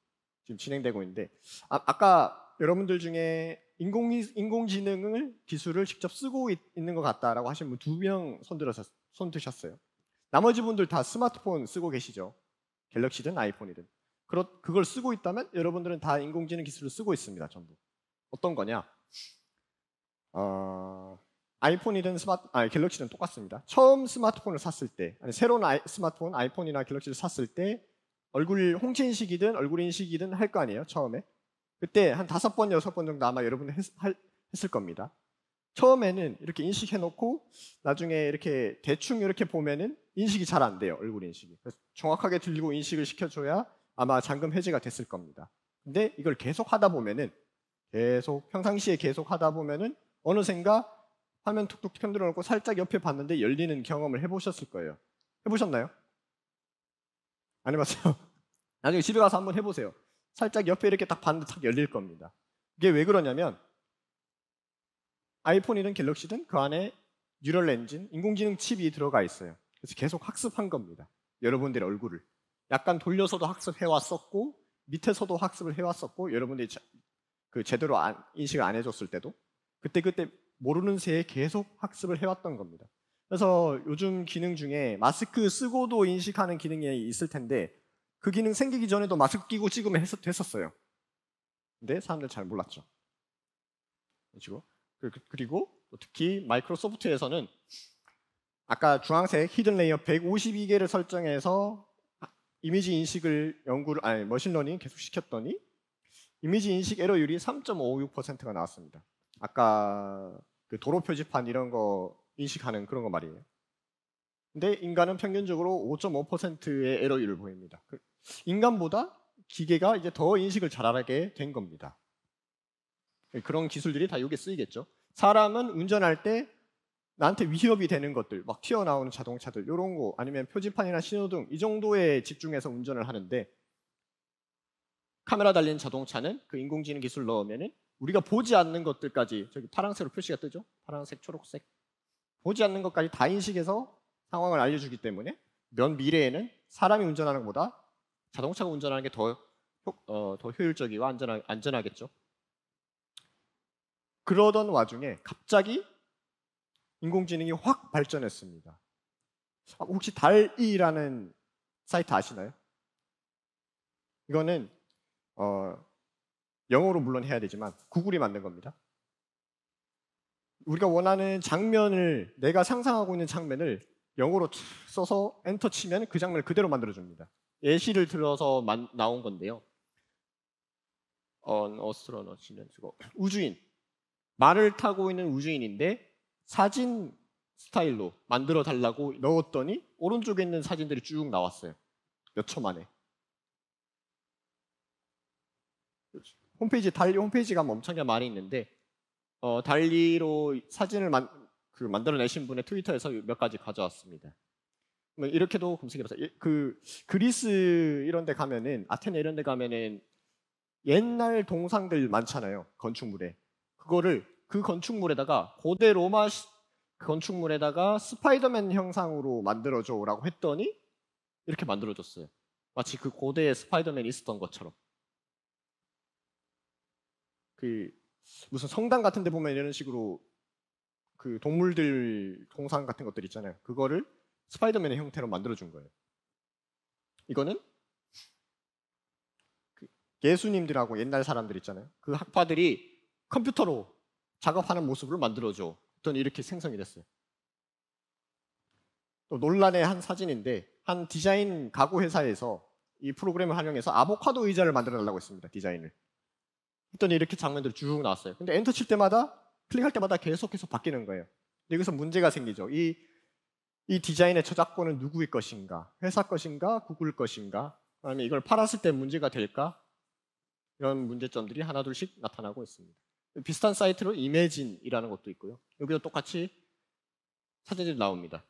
지금 진행되고 있는데 아, 아까 여러분들 중에 인공 인공지능을 기술을 직접 쓰고 있, 는것 같다라고 하신 분 두명 손들어서 손드셨어요. 나머지 분들 다 스마트폰 쓰고 계시죠. 갤럭시든 아이폰이든. 그렇 그걸 쓰고 있다면 여러분들은 다 인공지능 기술을 쓰고 있습니다. 전부. 어떤 거냐? 어, 아이폰이든 스마트 아 갤럭시든 똑같습니다. 처음 스마트폰을 샀을 때 아니, 새로운 아이, 스마트폰 아이폰이나 갤럭시를 샀을 때 얼굴 홍채 인식이든 얼굴 인식이든 할 거 아니에요 처음에 그때 한 다섯 번 여섯 번 정도 아마 여러분 했, 했을 겁니다 처음에는 이렇게 인식해 놓고 나중에 이렇게 대충 이렇게 보면은 인식이 잘 안 돼요 얼굴 인식이 그래서 정확하게 들리고 인식을 시켜줘야 아마 잠금 해제가 됐을 겁니다 근데 이걸 계속 하다 보면은 계속 평상시에 계속 하다 보면은 어느샌가 화면 툭툭 흔들어 놓고 살짝 옆에 봤는데 열리는 경험을 해보셨을 거예요 해보셨나요? 안 해봤어요. 나중에 집에 가서 한번 해보세요. 살짝 옆에 이렇게 딱 봤는데 딱 열릴 겁니다. 이게 왜 그러냐면 아이폰이든 갤럭시든 그 안에 뉴럴 엔진, 인공지능 칩이 들어가 있어요. 그래서 계속 학습한 겁니다. 여러분들의 얼굴을. 약간 돌려서도 학습해왔었고 밑에서도 학습을 해왔었고 여러분들이 자, 그 제대로 안, 인식을 안 해줬을 때도 그때그때 그때 모르는 새에 계속 학습을 해왔던 겁니다. 그래서 요즘 기능 중에 마스크 쓰고도 인식하는 기능이 있을 텐데 그 기능 생기기 전에도 마스크 끼고 찍으면 했었, 했었어요. 근데 사람들 잘 몰랐죠. 그리고, 그, 그, 특히 마이크로소프트에서는 아까 중앙색 히든 레이어 152개를 설정해서 이미지 인식을 연구를 아니 머신러닝 계속 시켰더니 이미지 인식 에러율이 3.56%가 나왔습니다. 아까 그 도로 표지판 이런 거 인식하는 그런 거 말이에요. 근데 인간은 평균적으로 5.5%의 에러율을 보입니다. 그 인간보다 기계가 이제 더 인식을 잘하게 된 겁니다. 예, 그런 기술들이 다 여기에 쓰이겠죠. 사람은 운전할 때 나한테 위협이 되는 것들, 막 튀어나오는 자동차들 이런 거 아니면 표지판이나 신호등 이 정도에 집중해서 운전을 하는데 카메라 달린 자동차는 그 인공지능 기술 넣으면은 우리가 보지 않는 것들까지 저기 파란색으로 표시가 뜨죠? 파란색, 초록색, 보지 않는 것까지 다 인식해서 상황을 알려주기 때문에 면 미래에는 사람이 운전하는 것보다 자동차가 운전하는 게더 어, 더 효율적이고 안전하, 안전하겠죠. 그러던 와중에 갑자기 인공지능이 확 발전했습니다. 아, 혹시 달이라는 사이트 아시나요? 이거는 어, 영어로 물론 해야 되지만 구글이 만든 겁니다. 우리가 원하는 장면을 내가 상상하고 있는 장면을 영어로 써서 엔터 치면 그 장면을 그대로 만들어 줍니다. 예시를 들어서 만, 나온 건데요. on a s t r 면 이거 우주인 말을 타고 있는 우주인인데 사진 스타일로 만들어 달라고 넣었더니 오른쪽에 있는 사진들이 쭉 나왔어요. 몇 초 만에. 홈페이지 달리 홈페이지가 엄청나게 많이 있는데 어, 달리로 사진을 만, 그 만들어내신 분의 트위터에서 몇 가지 가져왔습니다. 뭐 이렇게도 검색해봐서 예, 그 그리스 이런 데 가면은 아테네 이런 데 가면은 옛날 동상들 많잖아요 건축물에 그거를 그 건축물에다가 고대 로마 그 건축물에다가 스파이더맨 형상으로 만들어줘라고 했더니 이렇게 만들어줬어요 마치 그 고대의 스파이더맨이 있었던 것처럼 그 무슨 성당 같은 데 보면 이런 식으로 그 동물들 동상 같은 것들 있잖아요. 그거를 스파이더맨의 형태로 만들어 준 거예요. 이거는 그 예수님들하고 옛날 사람들 있잖아요. 그 학파들이 컴퓨터로 작업하는 모습을 만들어 줘. 전 이렇게 생성이 됐어요. 또 논란의 한 사진인데 한 디자인 가구 회사에서 이 프로그램을 활용해서 아보카도 의자를 만들어 달라고 했습니다. 디자인을. 했더니 이렇게 장면들이 쭉 나왔어요. 근데 엔터 칠 때마다 클릭할 때마다 계속해서 바뀌는 거예요. 여기서 문제가 생기죠. 이, 이 디자인의 저작권은 누구의 것인가? 회사 것인가? 구글 것인가? 그다음에 이걸 팔았을 때 문제가 될까? 이런 문제점들이 하나둘씩 나타나고 있습니다. 비슷한 사이트로 이매진이라는 것도 있고요. 여기도 똑같이 사진들이 나옵니다.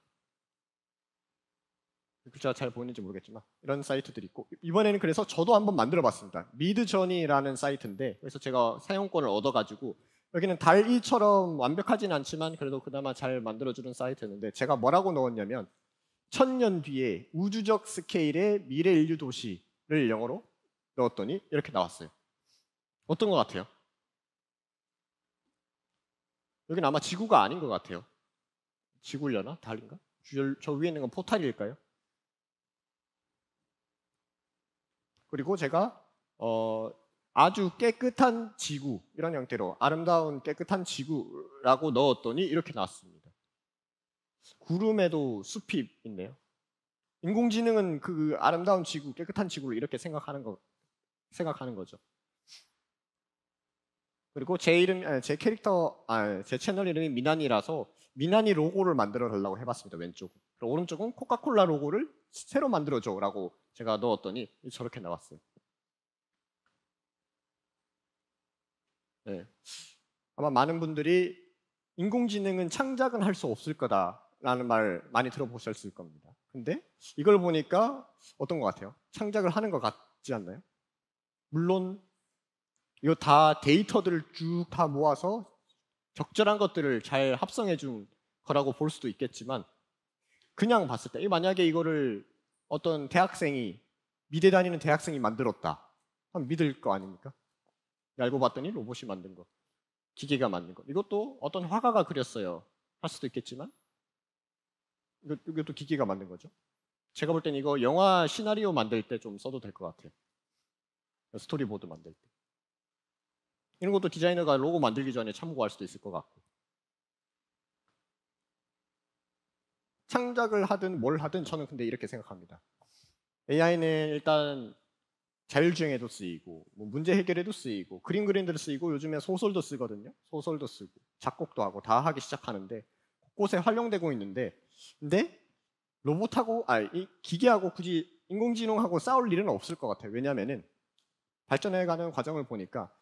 글자잘 보이는지 모르겠지만 이런 사이트들이 있고 이번에는 그래서 저도 한번 만들어 봤습니다. 미드저니라는 사이트인데 그래서 제가 사용권을 얻어가지고 여기는 달이처럼 완벽하진 않지만 그래도 그나마 잘 만들어주는 사이트였는데 제가 뭐라고 넣었냐면 천년 뒤에 우주적 스케일의 미래 인류 도시를 영어로 넣었더니 이렇게 나왔어요. 어떤 것 같아요? 여기는 아마 지구가 아닌 것 같아요. 지구려나? 달인가? 저 위에 있는 건 포탈일까요? 그리고 제가 어, 아주 깨끗한 지구 이런 형태로 아름다운 깨끗한 지구라고 넣었더니 이렇게 나왔습니다. 구름에도 숲이 있네요. 인공지능은 그 아름다운 지구, 깨끗한 지구를 이렇게 생각하는 거 생각하는 거죠. 그리고 제 이름, 아, 제 캐릭터, 아, 제 채널 이름이 미난이라서 미난이 로고를 만들어 달라고 해봤습니다. 왼쪽. 오른쪽은 코카콜라 로고를 새로 만들어줘라고 제가 넣었더니 저렇게 나왔어요. 네. 아마 많은 분들이 인공지능은 창작은 할 수 없을 거다라는 말 많이 들어보셨을 겁니다. 근데 이걸 보니까 어떤 것 같아요? 창작을 하는 것 같지 않나요? 물론 이거 다 데이터들을 쭉 다 모아서 적절한 것들을 잘 합성해 준 거라고 볼 수도 있겠지만 그냥 봤을 때 만약에 이거를 어떤 대학생이 미대 다니는 대학생이 만들었다. 하면 믿을 거 아닙니까? 알고 봤더니 로봇이 만든 거, 기계가 만든 거. 이것도 어떤 화가가 그렸어요. 할 수도 있겠지만 이 이것도 기계가 만든 거죠. 제가 볼 땐 이거 영화 시나리오 만들 때 좀 써도 될 것 같아요. 스토리보드 만들 때. 이런 것도 디자이너가 로고 만들기 전에 참고할 수도 있을 것 같고. 창작을 하든 뭘 하든 저는 근데 이렇게 생각합니다. AI는 일단 자율주행에도 쓰이고 뭐 문제 해결에도 쓰이고 그림 그린들도 쓰이고 요즘에 소설도 쓰거든요. 소설도 쓰고 작곡도 하고 다 하기 시작하는데 곳곳에 활용되고 있는데 근데 로봇하고 아이 기계하고 굳이 인공지능하고 싸울 일은 없을 것 같아요. 왜냐하면은 발전해가는 과정을 보니까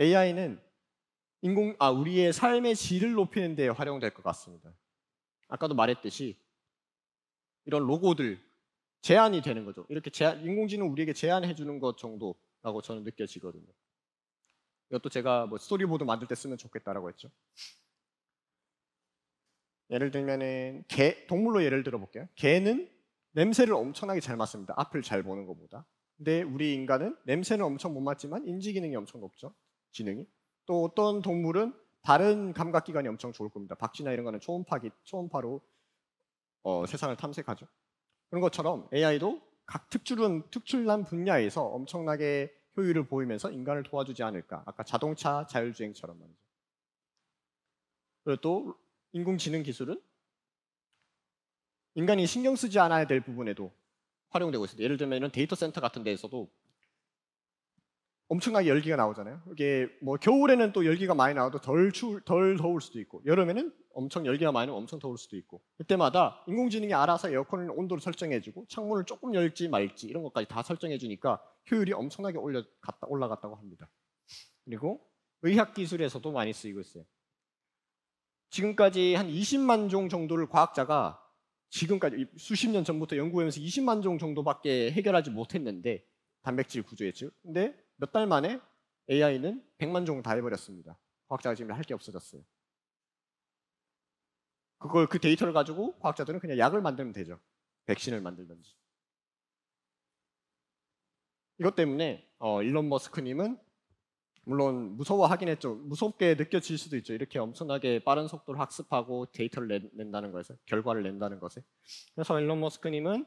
AI는 인공 아 우리의 삶의 질을 높이는 데 활용될 것 같습니다. 아까도 말했듯이 이런 로고들 제한이 되는 거죠. 이렇게 제한, 인공지능 우리에게 제한해 주는 것 정도라고 저는 느껴지거든요. 이것도 제가 뭐 스토리보드 만들 때 쓰면 좋겠다라고 했죠. 예를 들면은 개 동물로 예를 들어 볼게요. 개는 냄새를 엄청나게 잘 맡습니다. 앞을 잘 보는 것보다. 근데 우리 인간은 냄새는 엄청 못 맡지만 인지 기능이 엄청 높죠. 지능이. 또 어떤 동물은 다른 감각 기관이 엄청 좋을 겁니다. 박쥐나 이런 거는 초음파기 초음파로 어, 세상을 탐색하죠. 그런 것처럼 AI도 각 특출은 특출난 분야에서 엄청나게 효율을 보이면서 인간을 도와주지 않을까. 아까 자동차 자율주행처럼 말이죠. 그리고 또 인공지능 기술은 인간이 신경 쓰지 않아야 될 부분에도 활용되고 있습니다. 예를 들면 이런 데이터 센터 같은 데에서도 엄청나게 열기가 나오잖아요. 이게 뭐 겨울에는 또 열기가 많이 나와도 덜 추울, 덜 더울 수도 있고 여름에는 엄청 열기가 많이 나면 엄청 더울 수도 있고 그때마다 인공지능이 알아서 에어컨 온도를 설정해주고 창문을 조금 열지 말지 이런 것까지 다 설정해주니까 효율이 엄청나게 올려 갔다 올라갔다고 합니다. 그리고 의학 기술에서도 많이 쓰이고 있어요. 지금까지 한 20만 종 정도를 과학자가 지금까지 수십 년 전부터 연구하면서 20만 종 정도밖에 해결하지 못했는데 단백질 구조에 즉 근데 몇달 만에 AI는 100만 종 다 해버렸습니다. 과학자가 지금 할 게 없어졌어요. 그걸 그 데이터를 가지고 과학자들은 그냥 약을 만들면 되죠. 백신을 만들든지. 이것 때문에 어, 일론 머스크님은 물론 무서워하긴 했죠. 무섭게 느껴질 수도 있죠. 이렇게 엄청나게 빠른 속도로 학습하고 데이터를 낸, 다는 것에 결과를 낸다는 것에. 그래서 일론 머스크님은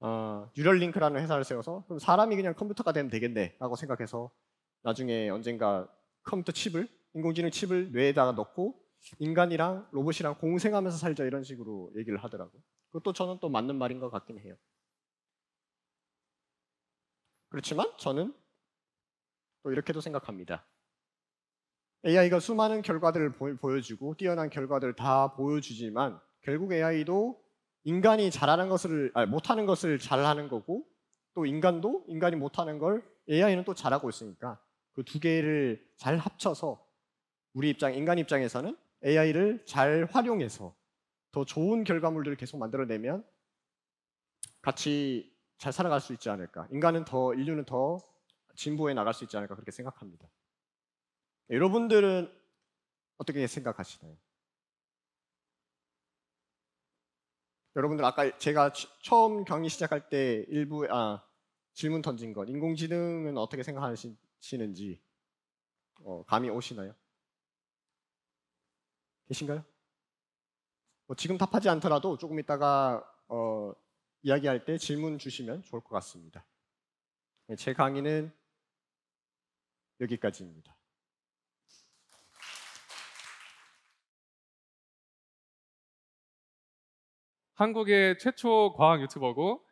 어, 뉴럴링크라는 회사를 세워서 그럼 사람이 그냥 컴퓨터가 되면 되겠네라고 생각해서 나중에 언젠가 컴퓨터 칩을 인공지능 칩을 뇌에다가 넣고 인간이랑 로봇이랑 공생하면서 살자 이런 식으로 얘기를 하더라고요. 그것도 저는 또 맞는 말인 것 같긴 해요. 그렇지만 저는 또 이렇게도 생각합니다. AI가 수많은 결과들을 보여주고 뛰어난 결과들을 다 보여주지만 결국 AI도 인간이 잘하는 것을 아니, 못하는 것을 잘하는 거고 또 인간도 인간이 못하는 걸 AI는 또 잘하고 있으니까 그 두 개를 잘 합쳐서 우리 입장 인간 입장에서는 AI를 잘 활용해서 더 좋은 결과물들을 계속 만들어내면 같이 잘 살아갈 수 있지 않을까 인간은 더 인류는 더 진보해 나갈 수 있지 않을까 그렇게 생각합니다. 여러분들은 어떻게 생각하시나요? 여러분들 아까 제가 처음 강의 시작할 때 일부 아 질문 던진 것 인공지능은 어떻게 생각하시는지 어, 감이 오시나요? 계신가요? 뭐 지금 답하지 않더라도 조금 있다가 어, 이야기할 때 질문 주시면 좋을 것 같습니다. 네, 제 강의는 여기까지입니다. 한국의 최초 과학 유튜버고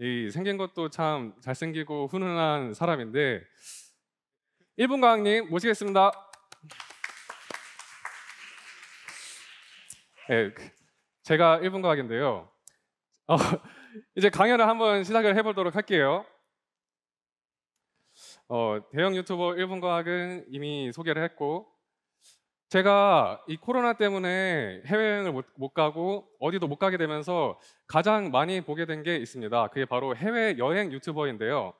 이 생긴 것도 참 잘생기고 훈훈한 사람인데 1분 과학님 모시겠습니다. 네, 제가 1분 과학인데요. 어, 이제 강연을 한번 시작을 해보도록 할게요. 어, 대형 유튜버 1분 과학은 이미 소개를 했고 제가 이 코로나 때문에 해외여행을 못, 못 가고 어디도 못 가게 되면서 가장 많이 보게 된 게 있습니다. 그게 바로 해외여행 유튜버인데요.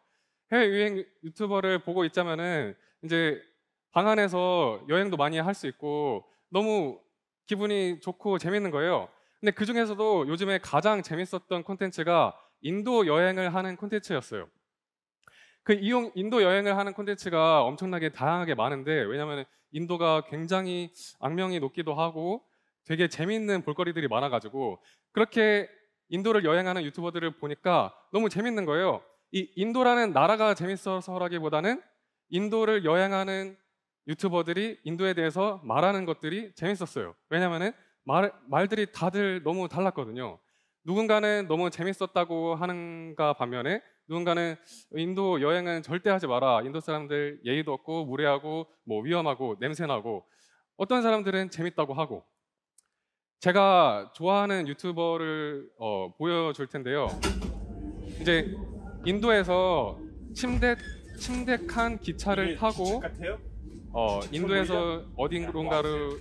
해외여행 유튜버를 보고 있자면은 이제 방 안에서 여행도 많이 할 수 있고 너무 기분이 좋고 재밌는 거예요. 근데 그 중에서도 요즘에 가장 재밌었던 콘텐츠가 인도 여행을 하는 콘텐츠였어요. 그 이용 인도 여행을 하는 콘텐츠가 엄청나게 다양하게 많은데 왜냐하면 인도가 굉장히 악명이 높기도 하고 되게 재밌는 볼거리들이 많아가지고 그렇게 인도를 여행하는 유튜버들을 보니까 너무 재밌는 거예요. 이 인도라는 나라가 재밌어서라기보다는 인도를 여행하는 유튜버들이 인도에 대해서 말하는 것들이 재밌었어요. 왜냐하면 말, 말들이 다들 너무 달랐거든요. 누군가는 너무 재밌었다고 하는가 반면에 누군가는 인도 여행은 절대 하지 마라. 인도 사람들 예의도 없고 무례하고 뭐 위험하고 냄새나고 어떤 사람들은 재밌다고 하고 제가 좋아하는 유튜버를 어, 보여줄 텐데요. 이제 인도에서 침대 침대 칸 기차를 타고 어, 인도에서 어딘가로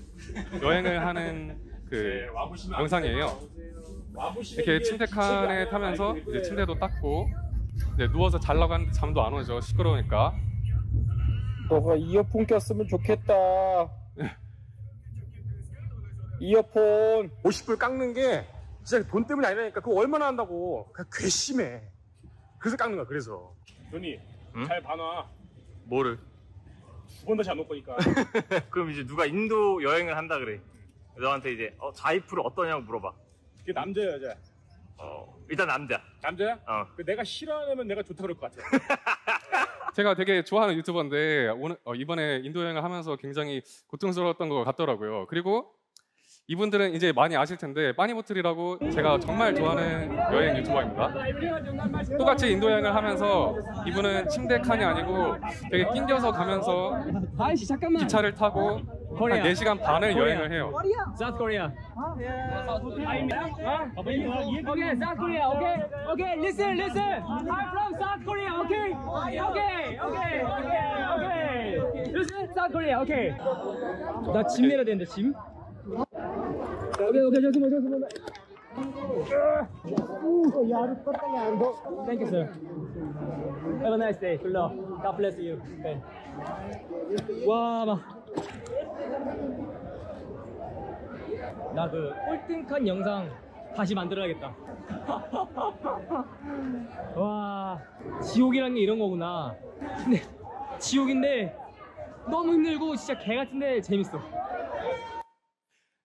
여행을 하는 그 네, 영상이에요. 이렇게 침대 칸에 타면서 이제 침대도 닦고 네, 누워서 잘라고 하는데 잠도 안 오죠. 시끄러우니까. 너가 이어폰 꼈으면 좋겠다. 이어폰 50불 깎는 게 진짜 돈 때문이 아니라니까 그거 얼마나 한다고 그냥 괘씸해 그래서 깎는 거야 그래서 돈이 응? 잘 봐놔 뭐를? 두번 다시 안올 거니까 그럼 이제 누가 인도 여행을 한다 그래 너한테 이제 어, 자이프를 어떠냐고 물어봐 그게 남자야 여자야 어, 일단 남자. 남자야? 어. 그 내가 싫어하면 내가 좋다 그럴 것 같아. 제가 되게 좋아하는 유튜버인데 오늘 어, 이번에 인도 여행을 하면서 굉장히 고통스러웠던 것 같더라고요. 그리고 이분들은 이제 많이 아실 텐데 빠니보틀이라고 제가 정말 좋아하는 여행 유튜버입니다. 똑같이 인도 여행을 하면서 이분은 침대 칸이 아니고 되게 낑겨서 가면서 기차를 타고 코리아. 한 4시간 반을 코리아. 여행을 해요. South Korea. Okay, South Korea. Okay, okay. Listen, listen. I'm from South Korea. Okay, okay, okay, okay, okay. Listen, South Korea. Okay. 나짐 내려야 되는데 짐. 오케이, 오케이, 좋습니다, 좋습니다. Thank you, sir. Have a nice day. Good luck. God bless you. 와, 막. 나그 꼴등칸 영상 다시 만들어야겠다 와 지옥이란 게 이런 거구나 근데 지옥인데 너무 힘들고 진짜 개같은데 재밌어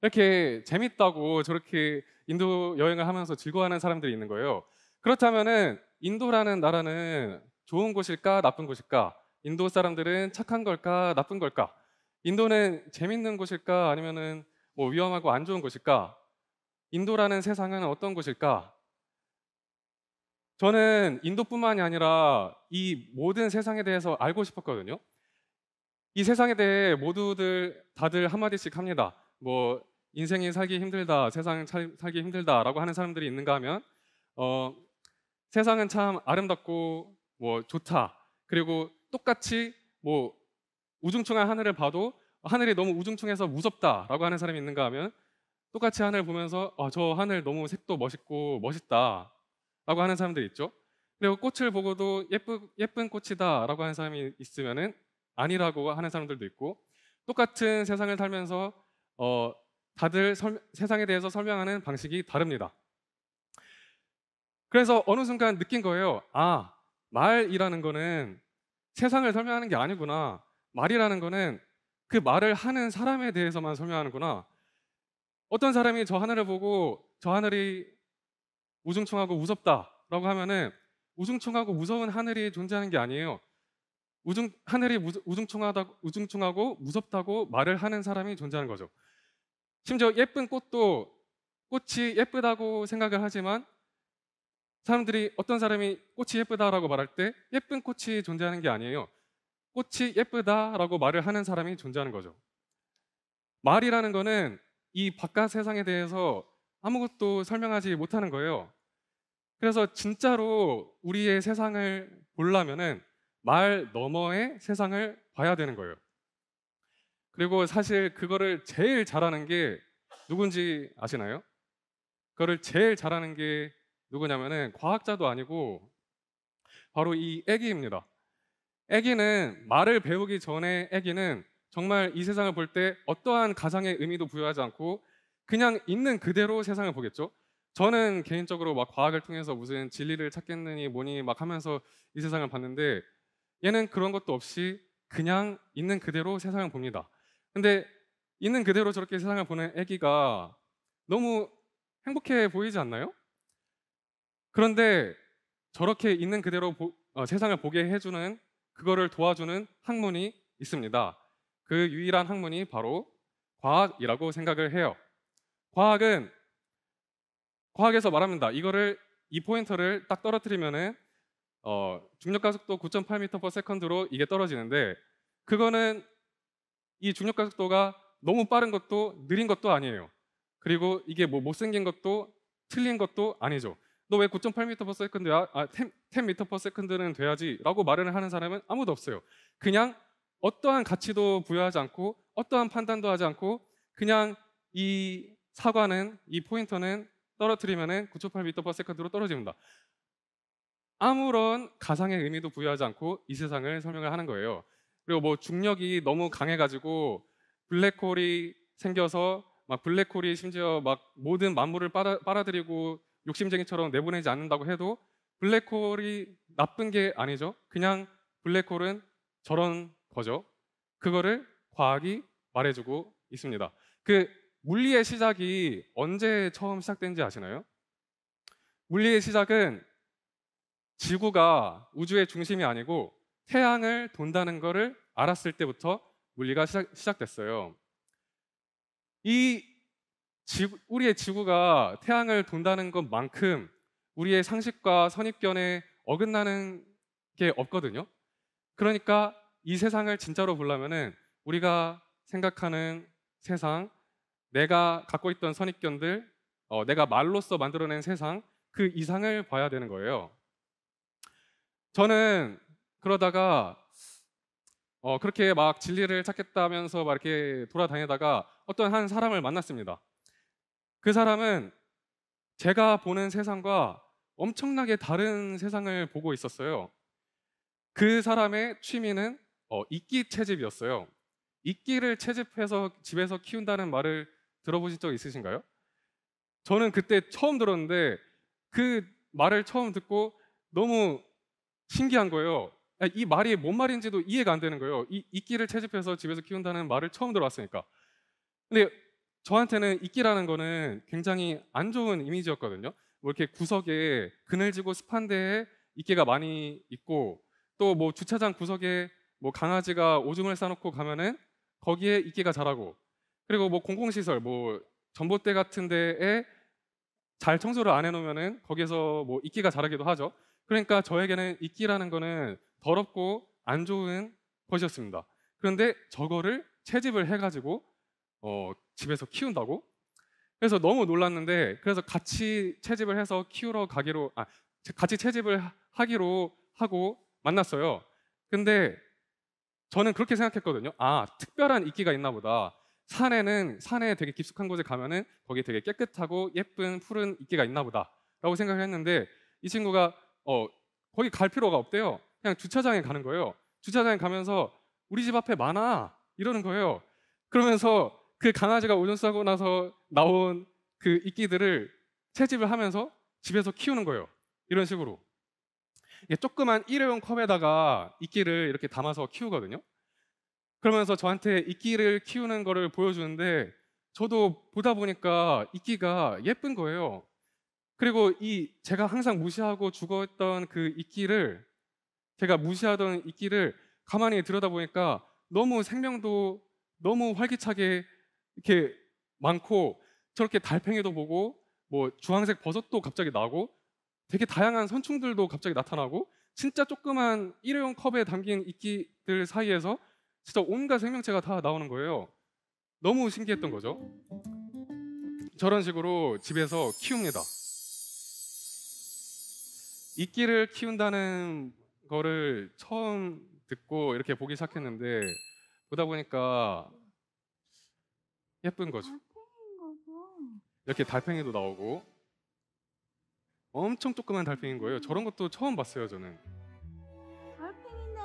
이렇게 재밌다고 저렇게 인도 여행을 하면서 즐거워하는 사람들이 있는 거예요 그렇다면은 인도라는 나라는 좋은 곳일까 나쁜 곳일까 인도 사람들은 착한 걸까 나쁜 걸까 인도는 재밌는 곳일까 아니면은 뭐 위험하고 안 좋은 곳일까? 인도라는 세상은 어떤 곳일까? 저는 인도뿐만이 아니라 이 모든 세상에 대해서 알고 싶었거든요. 이 세상에 대해 모두들 다들 한마디씩 합니다. 뭐 인생이 살기 힘들다, 세상 살기 힘들다라고 하는 사람들이 있는가 하면 어, 세상은 참 아름답고 뭐 좋다. 그리고 똑같이 뭐 우중충한 하늘을 봐도 하늘이 너무 우중충해서 무섭다라고 하는 사람이 있는가 하면 똑같이 하늘 보면서 아, 저 하늘 너무 색도 멋있고 멋있다라고 하는 사람들 있죠. 그리고 꽃을 보고도 예쁘, 예쁜 꽃이다라고 하는 사람이 있으면은 아니라고 하는 사람들도 있고 똑같은 세상을 살면서 어, 다들 설, 세상에 대해서 설명하는 방식이 다릅니다. 그래서 어느 순간 느낀 거예요. 아, 말이라는 거는 세상을 설명하는 게 아니구나. 말이라는 거는 그 말을 하는 사람에 대해서만 설명하는구나. 어떤 사람이 저 하늘을 보고 저 하늘이 우중충하고 무섭다라고 하면은 우중충하고 무서운 하늘이 존재하는 게 아니에요. 우중 하늘이 우중충하다 우중충하고 무섭다고 말을 하는 사람이 존재하는 거죠. 심지어 예쁜 꽃도 꽃이 예쁘다고 생각을 하지만 사람들이 어떤 사람이 꽃이 예쁘다라고 말할 때 예쁜 꽃이 존재하는 게 아니에요. 꽃이 예쁘다라고 말을 하는 사람이 존재하는 거죠. 말이라는 거는 이 바깥 세상에 대해서 아무것도 설명하지 못하는 거예요. 그래서 진짜로 우리의 세상을 보려면은 말 너머의 세상을 봐야 되는 거예요. 그리고 사실 그거를 제일 잘하는 게 누군지 아시나요? 그거를 제일 잘하는 게 누구냐면은 과학자도 아니고 바로 이 애기입니다. 애기는 말을 배우기 전에 애기는 정말 이 세상을 볼 때 어떠한 가상의 의미도 부여하지 않고 그냥 있는 그대로 세상을 보겠죠. 저는 개인적으로 막 과학을 통해서 무슨 진리를 찾겠느니 뭐니 막 하면서 이 세상을 봤는데 얘는 그런 것도 없이 그냥 있는 그대로 세상을 봅니다. 근데 있는 그대로 저렇게 세상을 보는 애기가 너무 행복해 보이지 않나요? 그런데 저렇게 있는 그대로 보, 어, 세상을 보게 해주는 그거를 도와주는 학문이 있습니다. 그 유일한 학문이 바로 과학이라고 생각을 해요. 과학은 과학에서 말합니다. 이거를 이 포인터를 딱 떨어뜨리면은 어, 중력가속도 9.8m/s로 이게 떨어지는데 그거는 이 중력가속도가 너무 빠른 것도 느린 것도 아니에요. 그리고 이게 뭐 못생긴 것도 틀린 것도 아니죠. 너왜 9.8m/s야? 아, 10, 10m/s는 돼야지라고 말을 하는 사람은 아무도 없어요. 그냥 어떠한 가치도 부여하지 않고 어떠한 판단도 하지 않고 그냥 이 사과는 이 포인터는 떨어뜨리면은 9.8m/s로 떨어집니다. 아무런 가상의 의미도 부여하지 않고 이 세상을 설명을 하는 거예요. 그리고 뭐 중력이 너무 강해가지고 블랙홀이 생겨서 막 블랙홀이 심지어 막 모든 만물을 빨아, 빨아들이고 욕심쟁이처럼 내보내지 않는다고 해도 블랙홀이 나쁜 게 아니죠. 그냥 블랙홀은 저런 거죠. 그거를 과학이 말해주고 있습니다. 그 물리의 시작이 언제 처음 시작된지 아시나요? 물리의 시작은 지구가 우주의 중심이 아니고 태양을 돈다는 것을 알았을 때부터 물리가 시작, 됐어요이 지구, 우리의 지구가 태양을 돈다는 것만큼 우리의 상식과 선입견에 어긋나는 게 없거든요. 그러니까 이 세상을 진짜로 보려면 우리가 생각하는 세상, 내가 갖고 있던 선입견들, 어, 내가 말로써 만들어낸 세상 그 이상을 봐야 되는 거예요. 저는 그러다가 어, 그렇게 막 진리를 찾겠다면서 막 이렇게 돌아다니다가 어떤 한 사람을 만났습니다. 그 사람은 제가 보는 세상과 엄청나게 다른 세상을 보고 있었어요. 그 사람의 취미는 어, 이끼 채집이었어요. 이끼를 채집해서 집에서 키운다는 말을 들어보신 적 있으신가요? 저는 그때 처음 들었는데 그 말을 처음 듣고 너무 신기한 거예요. 아, 이 말이 뭔 말인지도 이해가 안 되는 거예요. 이 이끼를 채집해서 집에서 키운다는 말을 처음 들어봤으니까. 근데 저한테는 이끼라는 거는 굉장히 안 좋은 이미지였거든요. 뭐 이렇게 구석에 그늘지고 습한 데에 이끼가 많이 있고 또 뭐 주차장 구석에 뭐 강아지가 오줌을 싸놓고 가면은 거기에 이끼가 자라고 그리고 뭐 공공시설 뭐 전봇대 같은 데에 잘 청소를 안 해놓으면은 거기에서 뭐 이끼가 자라기도 하죠. 그러니까 저에게는 이끼라는 거는 더럽고 안 좋은 것이었습니다. 그런데 저거를 채집을 해가지고 어, 집에서 키운다고? 그래서 너무 놀랐는데 그래서 같이 채집을 해서 키우러 가기로 아 같이 채집을 하기로 하고 만났어요. 근데 저는 그렇게 생각했거든요. 아 특별한 이끼가 있나 보다. 산에는 산에 되게 깊숙한 곳에 가면은 거기 되게 깨끗하고 예쁜 푸른 이끼가 있나 보다라고 생각을 했는데 이 친구가 어 거기 갈 필요가 없대요. 그냥 주차장에 가는 거예요. 주차장에 가면서 우리 집 앞에 많아 이러는 거예요. 그러면서 그 강아지가 오줌 싸고 나서 나온 그 이끼들을 채집을 하면서 집에서 키우는 거예요. 이런 식으로. 조그만 일회용 컵에다가 이끼를 이렇게 담아서 키우거든요. 그러면서 저한테 이끼를 키우는 거를 보여주는데 저도 보다 보니까 이끼가 예쁜 거예요. 그리고 이 제가 항상 무시하고 죽어있던그 이끼를 제가 무시하던 이끼를 가만히 들여다보니까 너무 생명도 너무 활기차게 이렇게 많고 저렇게 달팽이도 보고 뭐 주황색 버섯도 갑자기 나고 되게 다양한 선충들도 갑자기 나타나고 진짜 조그만 일회용 컵에 담긴 이끼들 사이에서 진짜 온갖 생명체가 다 나오는 거예요. 너무 신기했던 거죠. 저런 식으로 집에서 키웁니다. 이끼를 키운다는 거를 처음 듣고 이렇게 보기 시작했는데 보다 보니까 예쁜 거죠. 이렇게 달팽이도 나오고 엄청 조그만 달팽이인 거예요. 음. 저런 것도 처음 봤어요, 저는. 달팽이네.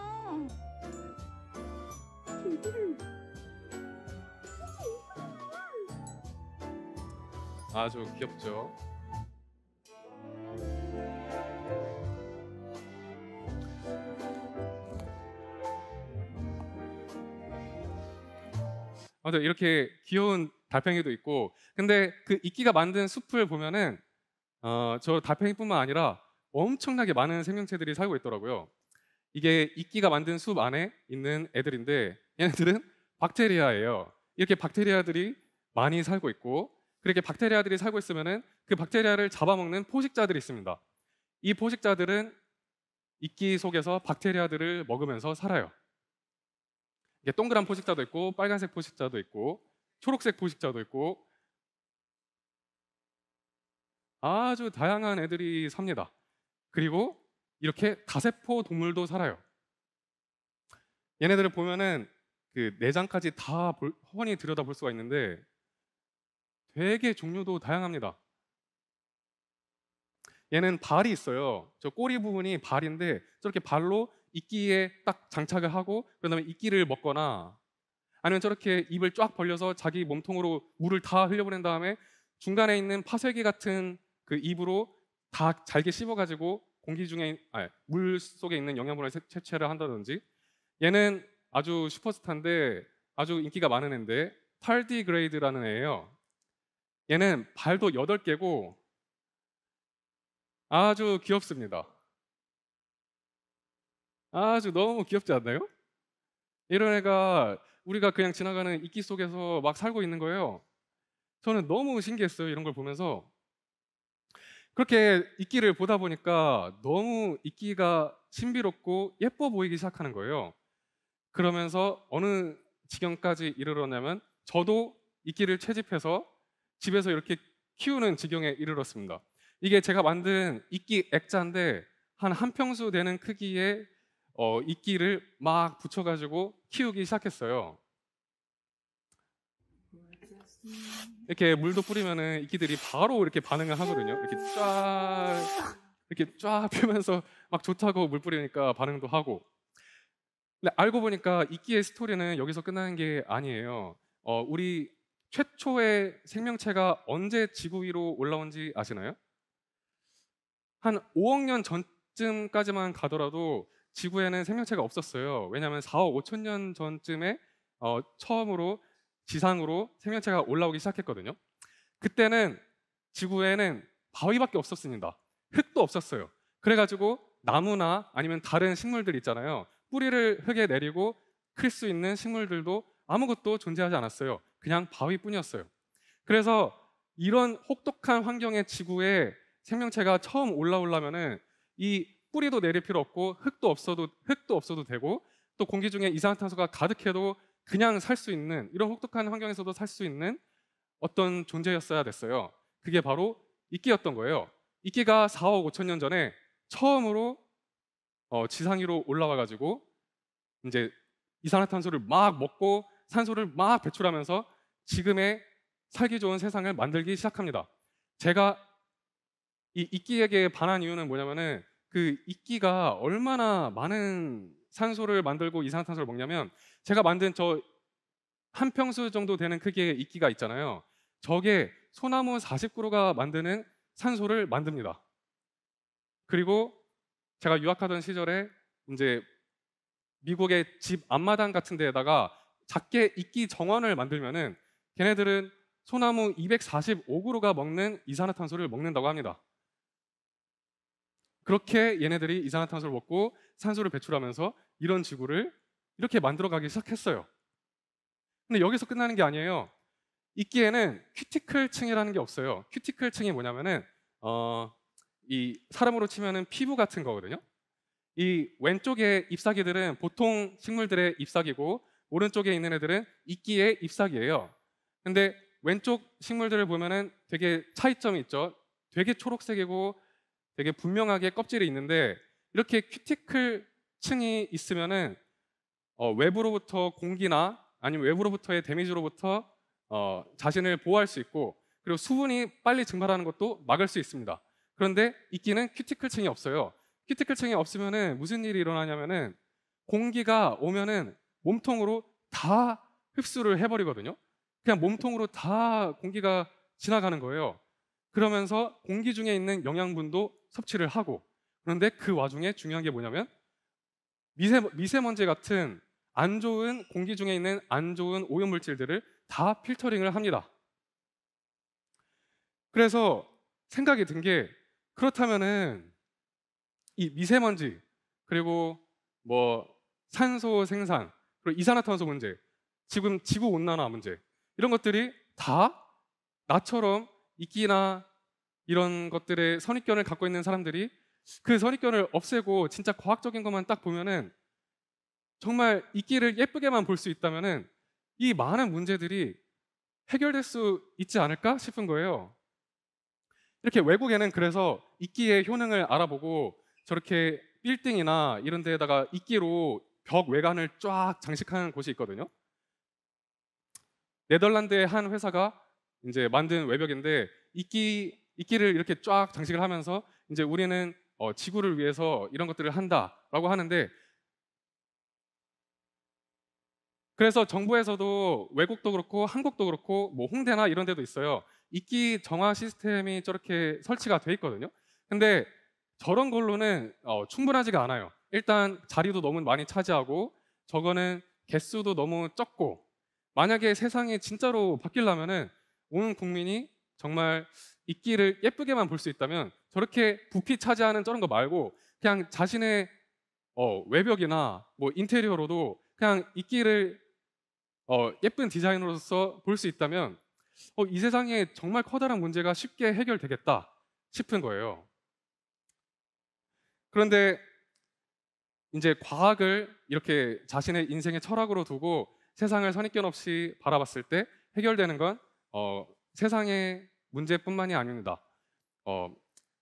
아주 귀엽죠. 맞아요 이렇게 귀여운 달팽이도 있고 근데 그 이끼가 만든 숲을 보면은 어, 저 달팽이뿐만 아니라 엄청나게 많은 생명체들이 살고 있더라고요. 이게 이끼가 만든 숲 안에 있는 애들인데 얘네들은 박테리아예요. 이렇게 박테리아들이 많이 살고 있고 그렇게 박테리아들이 살고 있으면은 그 박테리아를 잡아먹는 포식자들이 있습니다. 이 포식자들은 이끼 속에서 박테리아들을 먹으면서 살아요. 이게 동그란 포식자도 있고 빨간색 포식자도 있고 초록색 포식자도 있고 아주 다양한 애들이 삽니다. 그리고 이렇게 다세포 동물도 살아요. 얘네들을 보면은 그 내장까지 다 볼, 훤히 들여다볼 수가 있는데 되게 종류도 다양합니다. 얘는 발이 있어요. 저 꼬리 부분이 발인데 저렇게 발로 이끼에 딱 장착을 하고 그 다음에 이끼를 먹거나 아니면 저렇게 입을 쫙 벌려서 자기 몸통으로 물을 다 흘려보낸 다음에 중간에 있는 파쇄기 같은 그 입으로 다 잘게 씹어가지고 공기 중에 아니, 물 속에 있는 영양분을 채취를 한다든지 얘는 아주 슈퍼스타인데 아주 인기가 많은 애인데 탈디 그레이드라는 애예요. 얘는 발도 8개고 아주 귀엽습니다. 아주 너무 귀엽지 않나요? 이런 애가 우리가 그냥 지나가는 이끼 속에서 막 살고 있는 거예요. 저는 너무 신기했어요. 이런 걸 보면서. 그렇게 이끼를 보다 보니까 너무 이끼가 신비롭고 예뻐 보이기 시작하는 거예요. 그러면서 어느 지경까지 이르렀냐면 저도 이끼를 채집해서 집에서 이렇게 키우는 지경에 이르렀습니다. 이게 제가 만든 이끼 액자인데 한 한 평수 되는 크기의 어, 이끼를 막 붙여가지고 키우기 시작했어요. 이렇게 물도 뿌리면은 이끼들이 바로 이렇게 반응을 하거든요. 이렇게 쫙 이렇게 쫙 펴면서 막 좋다고 물 뿌리니까 반응도 하고. 근데 알고 보니까 이끼의 스토리는 여기서 끝나는 게 아니에요. 어, 우리 최초의 생명체가 언제 지구 위로 올라온지 아시나요? 한 5억 년 전쯤까지만 가더라도 지구에는 생명체가 없었어요. 왜냐하면 4억 5천 년 전쯤에 어, 처음으로 지상으로 생명체가 올라오기 시작했거든요. 그때는 지구에는 바위밖에 없었습니다. 흙도 없었어요. 그래가지고 나무나 아니면 다른 식물들 있잖아요. 뿌리를 흙에 내리고 클 수 있는 식물들도 아무것도 존재하지 않았어요. 그냥 바위뿐이었어요. 그래서 이런 혹독한 환경의 지구에 생명체가 처음 올라오려면은 이 뿌리도 내릴 필요 없고 흙도 없어도 흙도 없어도 되고 또 공기 중에 이산화탄소가 가득해도 그냥 살 수 있는 이런 혹독한 환경에서도 살 수 있는 어떤 존재였어야 됐어요. 그게 바로 이끼였던 거예요. 이끼가 4억 5천 년 전에 처음으로 어, 지상 위로 올라와 가지고 이제 이산화탄소를 막 먹고 산소를 막 배출하면서 지금의 살기 좋은 세상을 만들기 시작합니다. 제가 이 이끼에게 반한 이유는 뭐냐면은 그 이끼가 얼마나 많은 산소를 만들고 이산화탄소를 먹냐면 제가 만든 저 한 평수 정도 되는 크기의 이끼가 있잖아요. 저게 소나무 40그루가 만드는 산소를 만듭니다. 그리고 제가 유학하던 시절에 이제 미국의 집 앞마당 같은 데에다가 작게 이끼 정원을 만들면은 걔네들은 소나무 245그루가 먹는 이산화탄소를 먹는다고 합니다. 그렇게 얘네들이 이산화탄소를 먹고 산소를 배출하면서 이런 지구를 이렇게 만들어가기 시작했어요. 근데 여기서 끝나는 게 아니에요. 이끼에는 큐티클 층이라는 게 없어요. 큐티클 층이 뭐냐면은 어, 이 사람으로 치면은 피부 같은 거거든요. 이 왼쪽에 잎사귀들은 보통 식물들의 잎사귀고 오른쪽에 있는 애들은 이끼의 잎사귀예요. 근데 왼쪽 식물들을 보면은 되게 차이점이 있죠. 되게 초록색이고 되게 분명하게 껍질이 있는데 이렇게 큐티클 층이 있으면은 어, 외부로부터 공기나 아니면 외부로부터의 데미지로부터 어, 자신을 보호할 수 있고 그리고 수분이 빨리 증발하는 것도 막을 수 있습니다. 그런데 이끼는 큐티클 층이 없어요. 큐티클 층이 없으면은 무슨 일이 일어나냐면은 공기가 오면은 몸통으로 다 흡수를 해버리거든요. 그냥 몸통으로 다 공기가 지나가는 거예요. 그러면서 공기 중에 있는 영양분도 섭취를 하고 그런데 그 와중에 중요한 게 뭐냐면 미세, 먼지 같은 안 좋은 공기 중에 있는 안 좋은 오염 물질들을 다 필터링을 합니다. 그래서 생각이 든 게 그렇다면은 이 미세먼지 그리고 뭐 산소 생산 그리고 이산화탄소 문제 지금 지구 온난화 문제 이런 것들이 다 나처럼 이끼나 이런 것들의 선입견을 갖고 있는 사람들이 그 선입견을 없애고 진짜 과학적인 것만 딱 보면은 정말 이끼를 예쁘게만 볼 수 있다면은 이 많은 문제들이 해결될 수 있지 않을까 싶은 거예요. 이렇게 외국에는 그래서 이끼의 효능을 알아보고 저렇게 빌딩이나 이런 데에다가 이끼로 벽 외관을 쫙 장식하는 곳이 있거든요. 네덜란드의 한 회사가 이제 만든 외벽인데 이끼 이끼를 이렇게 쫙 장식을 하면서 이제 우리는 어, 지구를 위해서 이런 것들을 한다라고 하는데 그래서 정부에서도 외국도 그렇고 한국도 그렇고 뭐 홍대나 이런 데도 있어요. 이끼 정화 시스템이 저렇게 설치가 돼 있거든요. 근데 저런 걸로는 어, 충분하지가 않아요. 일단 자리도 너무 많이 차지하고 저거는 개수도 너무 적고 만약에 세상이 진짜로 바뀌려면은 온 국민이 정말 이끼를 예쁘게만 볼 수 있다면 저렇게 부피 차지하는 저런 거 말고 그냥 자신의 어, 외벽이나 뭐 인테리어로도 그냥 이끼를 어, 예쁜 디자인으로서 볼 수 있다면 어, 이 세상에 정말 커다란 문제가 쉽게 해결되겠다 싶은 거예요. 그런데 이제 과학을 이렇게 자신의 인생의 철학으로 두고 세상을 선입견 없이 바라봤을 때 해결되는 건 어, 세상의 문제뿐만이 아닙니다. 어,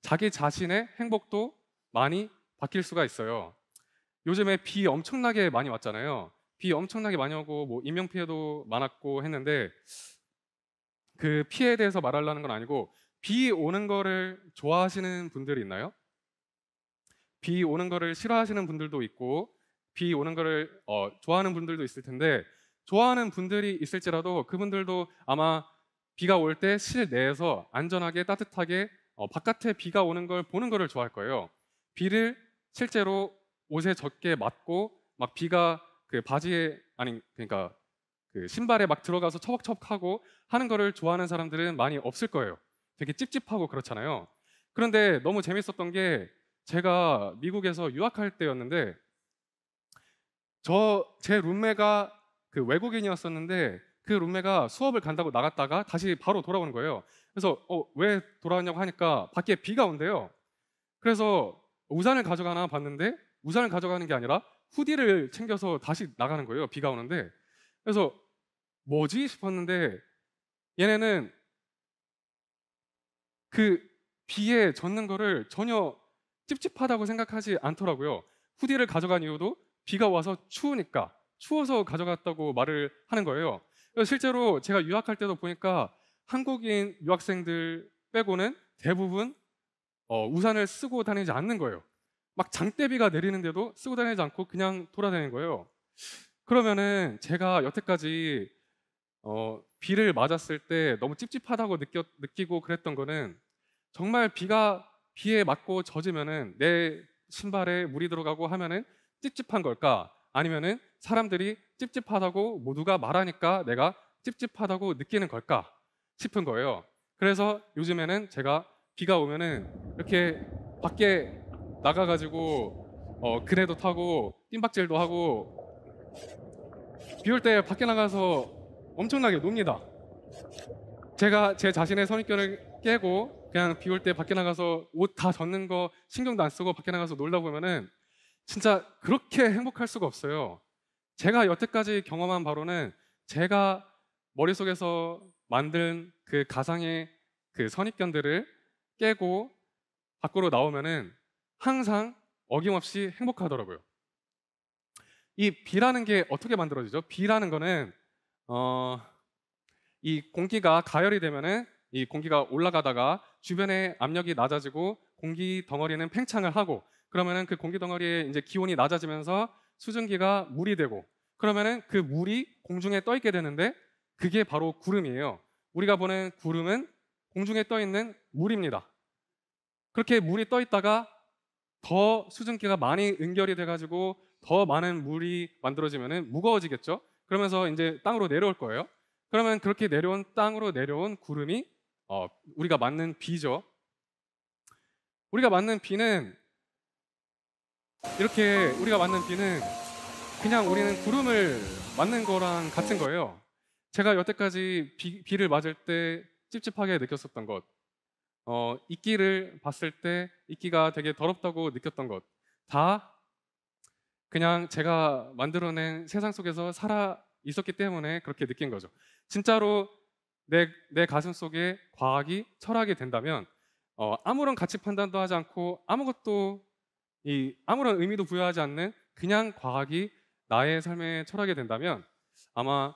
자기 자신의 행복도 많이 바뀔 수가 있어요. 요즘에 비 엄청나게 많이 왔잖아요. 비 엄청나게 많이 오고 뭐 인명 피해도 많았고 했는데 그 피해에 대해서 말하려는 건 아니고 비 오는 거를 좋아하시는 분들이 있나요? 비 오는 거를 싫어하시는 분들도 있고 비 오는 거를 어, 좋아하는 분들도 있을 텐데 좋아하는 분들이 있을지라도 그분들도 아마 비가 올 때 실내에서 안전하게 따뜻하게 어, 바깥에 비가 오는 걸 보는 거를 좋아할 거예요. 비를 실제로 옷에 적게 맞고 막 비가 그 바지에 아니 그러니까 그 신발에 막 들어가서 처벅처벅하고 하는 거를 좋아하는 사람들은 많이 없을 거예요. 되게 찝찝하고 그렇잖아요. 그런데 너무 재밌었던 게 제가 미국에서 유학할 때였는데 저 제 룸메가 그 외국인이었었는데 그 룸메가 수업을 간다고 나갔다가 다시 바로 돌아오는 거예요. 그래서 어, 왜 돌아왔냐고 하니까 밖에 비가 온대요. 그래서 우산을 가져가나 봤는데 우산을 가져가는 게 아니라 후디를 챙겨서 다시 나가는 거예요. 비가 오는데. 그래서 뭐지 싶었는데 얘네는 그 비에 젖는 거를 전혀 찝찝하다고 생각하지 않더라고요. 후디를 가져간 이유도 비가 와서 추우니까 추워서 가져갔다고 말을 하는 거예요. 실제로 제가 유학할 때도 보니까 한국인 유학생들 빼고는 대부분 어, 우산을 쓰고 다니지 않는 거예요. 막 장대비가 내리는데도 쓰고 다니지 않고 그냥 돌아다니는 거예요. 그러면은 제가 여태까지 어, 비를 맞았을 때 너무 찝찝하다고 느꼈, 느끼고 그랬던 거는 정말 비가 비에 맞고 젖으면은 내 신발에 물이 들어가고 하면은 찝찝한 걸까? 아니면은 사람들이 찝찝하다고 모두가 말하니까 내가 찝찝하다고 느끼는 걸까 싶은 거예요. 그래서 요즘에는 제가 비가 오면은 이렇게 밖에 나가가지고 어, 그네도 타고 뜀박질도 하고 비올 때 밖에 나가서 엄청나게 놉니다. 제가 제 자신의 선입견을 깨고 그냥 비올 때 밖에 나가서 옷 다 젖는 거 신경도 안 쓰고 밖에 나가서 놀다 보면은 진짜 그렇게 행복할 수가 없어요. 제가 여태까지 경험한 바로는 제가 머릿속에서 만든 그 가상의 그 선입견들을 깨고 밖으로 나오면은 항상 어김없이 행복하더라고요. 이 비라는 게 어떻게 만들어지죠? 비라는 거는 어, 이 공기가 가열이 되면은 이 공기가 올라가다가 주변의 압력이 낮아지고 공기 덩어리는 팽창을 하고 그러면은 그 공기 덩어리의 이제 기온이 낮아지면서 수증기가 물이 되고 그러면은 그 물이 공중에 떠 있게 되는데 그게 바로 구름이에요. 우리가 보는 구름은 공중에 떠 있는 물입니다. 그렇게 물이 떠 있다가 더 수증기가 많이 응결이 돼가지고 더 많은 물이 만들어지면은 무거워지겠죠. 그러면서 이제 땅으로 내려올 거예요. 그러면 그렇게 내려온 땅으로 내려온 구름이 어, 우리가 맞는 비죠. 우리가 맞는 비는 이렇게 우리가 맞는 비는 그냥 우리는 구름을 맞는 거랑 같은 거예요. 제가 여태까지 비, 비를 맞을 때 찝찝하게 느꼈었던 것, 어, 이끼를 봤을 때 이끼가 되게 더럽다고 느꼈던 것, 다 그냥 제가 만들어낸 세상 속에서 살아 있었기 때문에 그렇게 느낀 거죠. 진짜로 내, 내 가슴 속에 과학이 철학이 된다면 어, 아무런 가치 판단도 하지 않고 아무것도 이 아무런 의미도 부여하지 않는 그냥 과학이 나의 삶에철하게 된다면 아마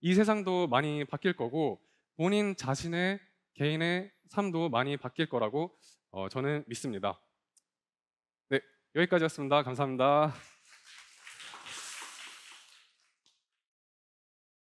이 세상도 많이 바뀔 거고 본인 자신의 개인의 삶도 많이 바뀔 거라고 어, 저는 믿습니다. 네, 여기까지였습니다. 감사합니다.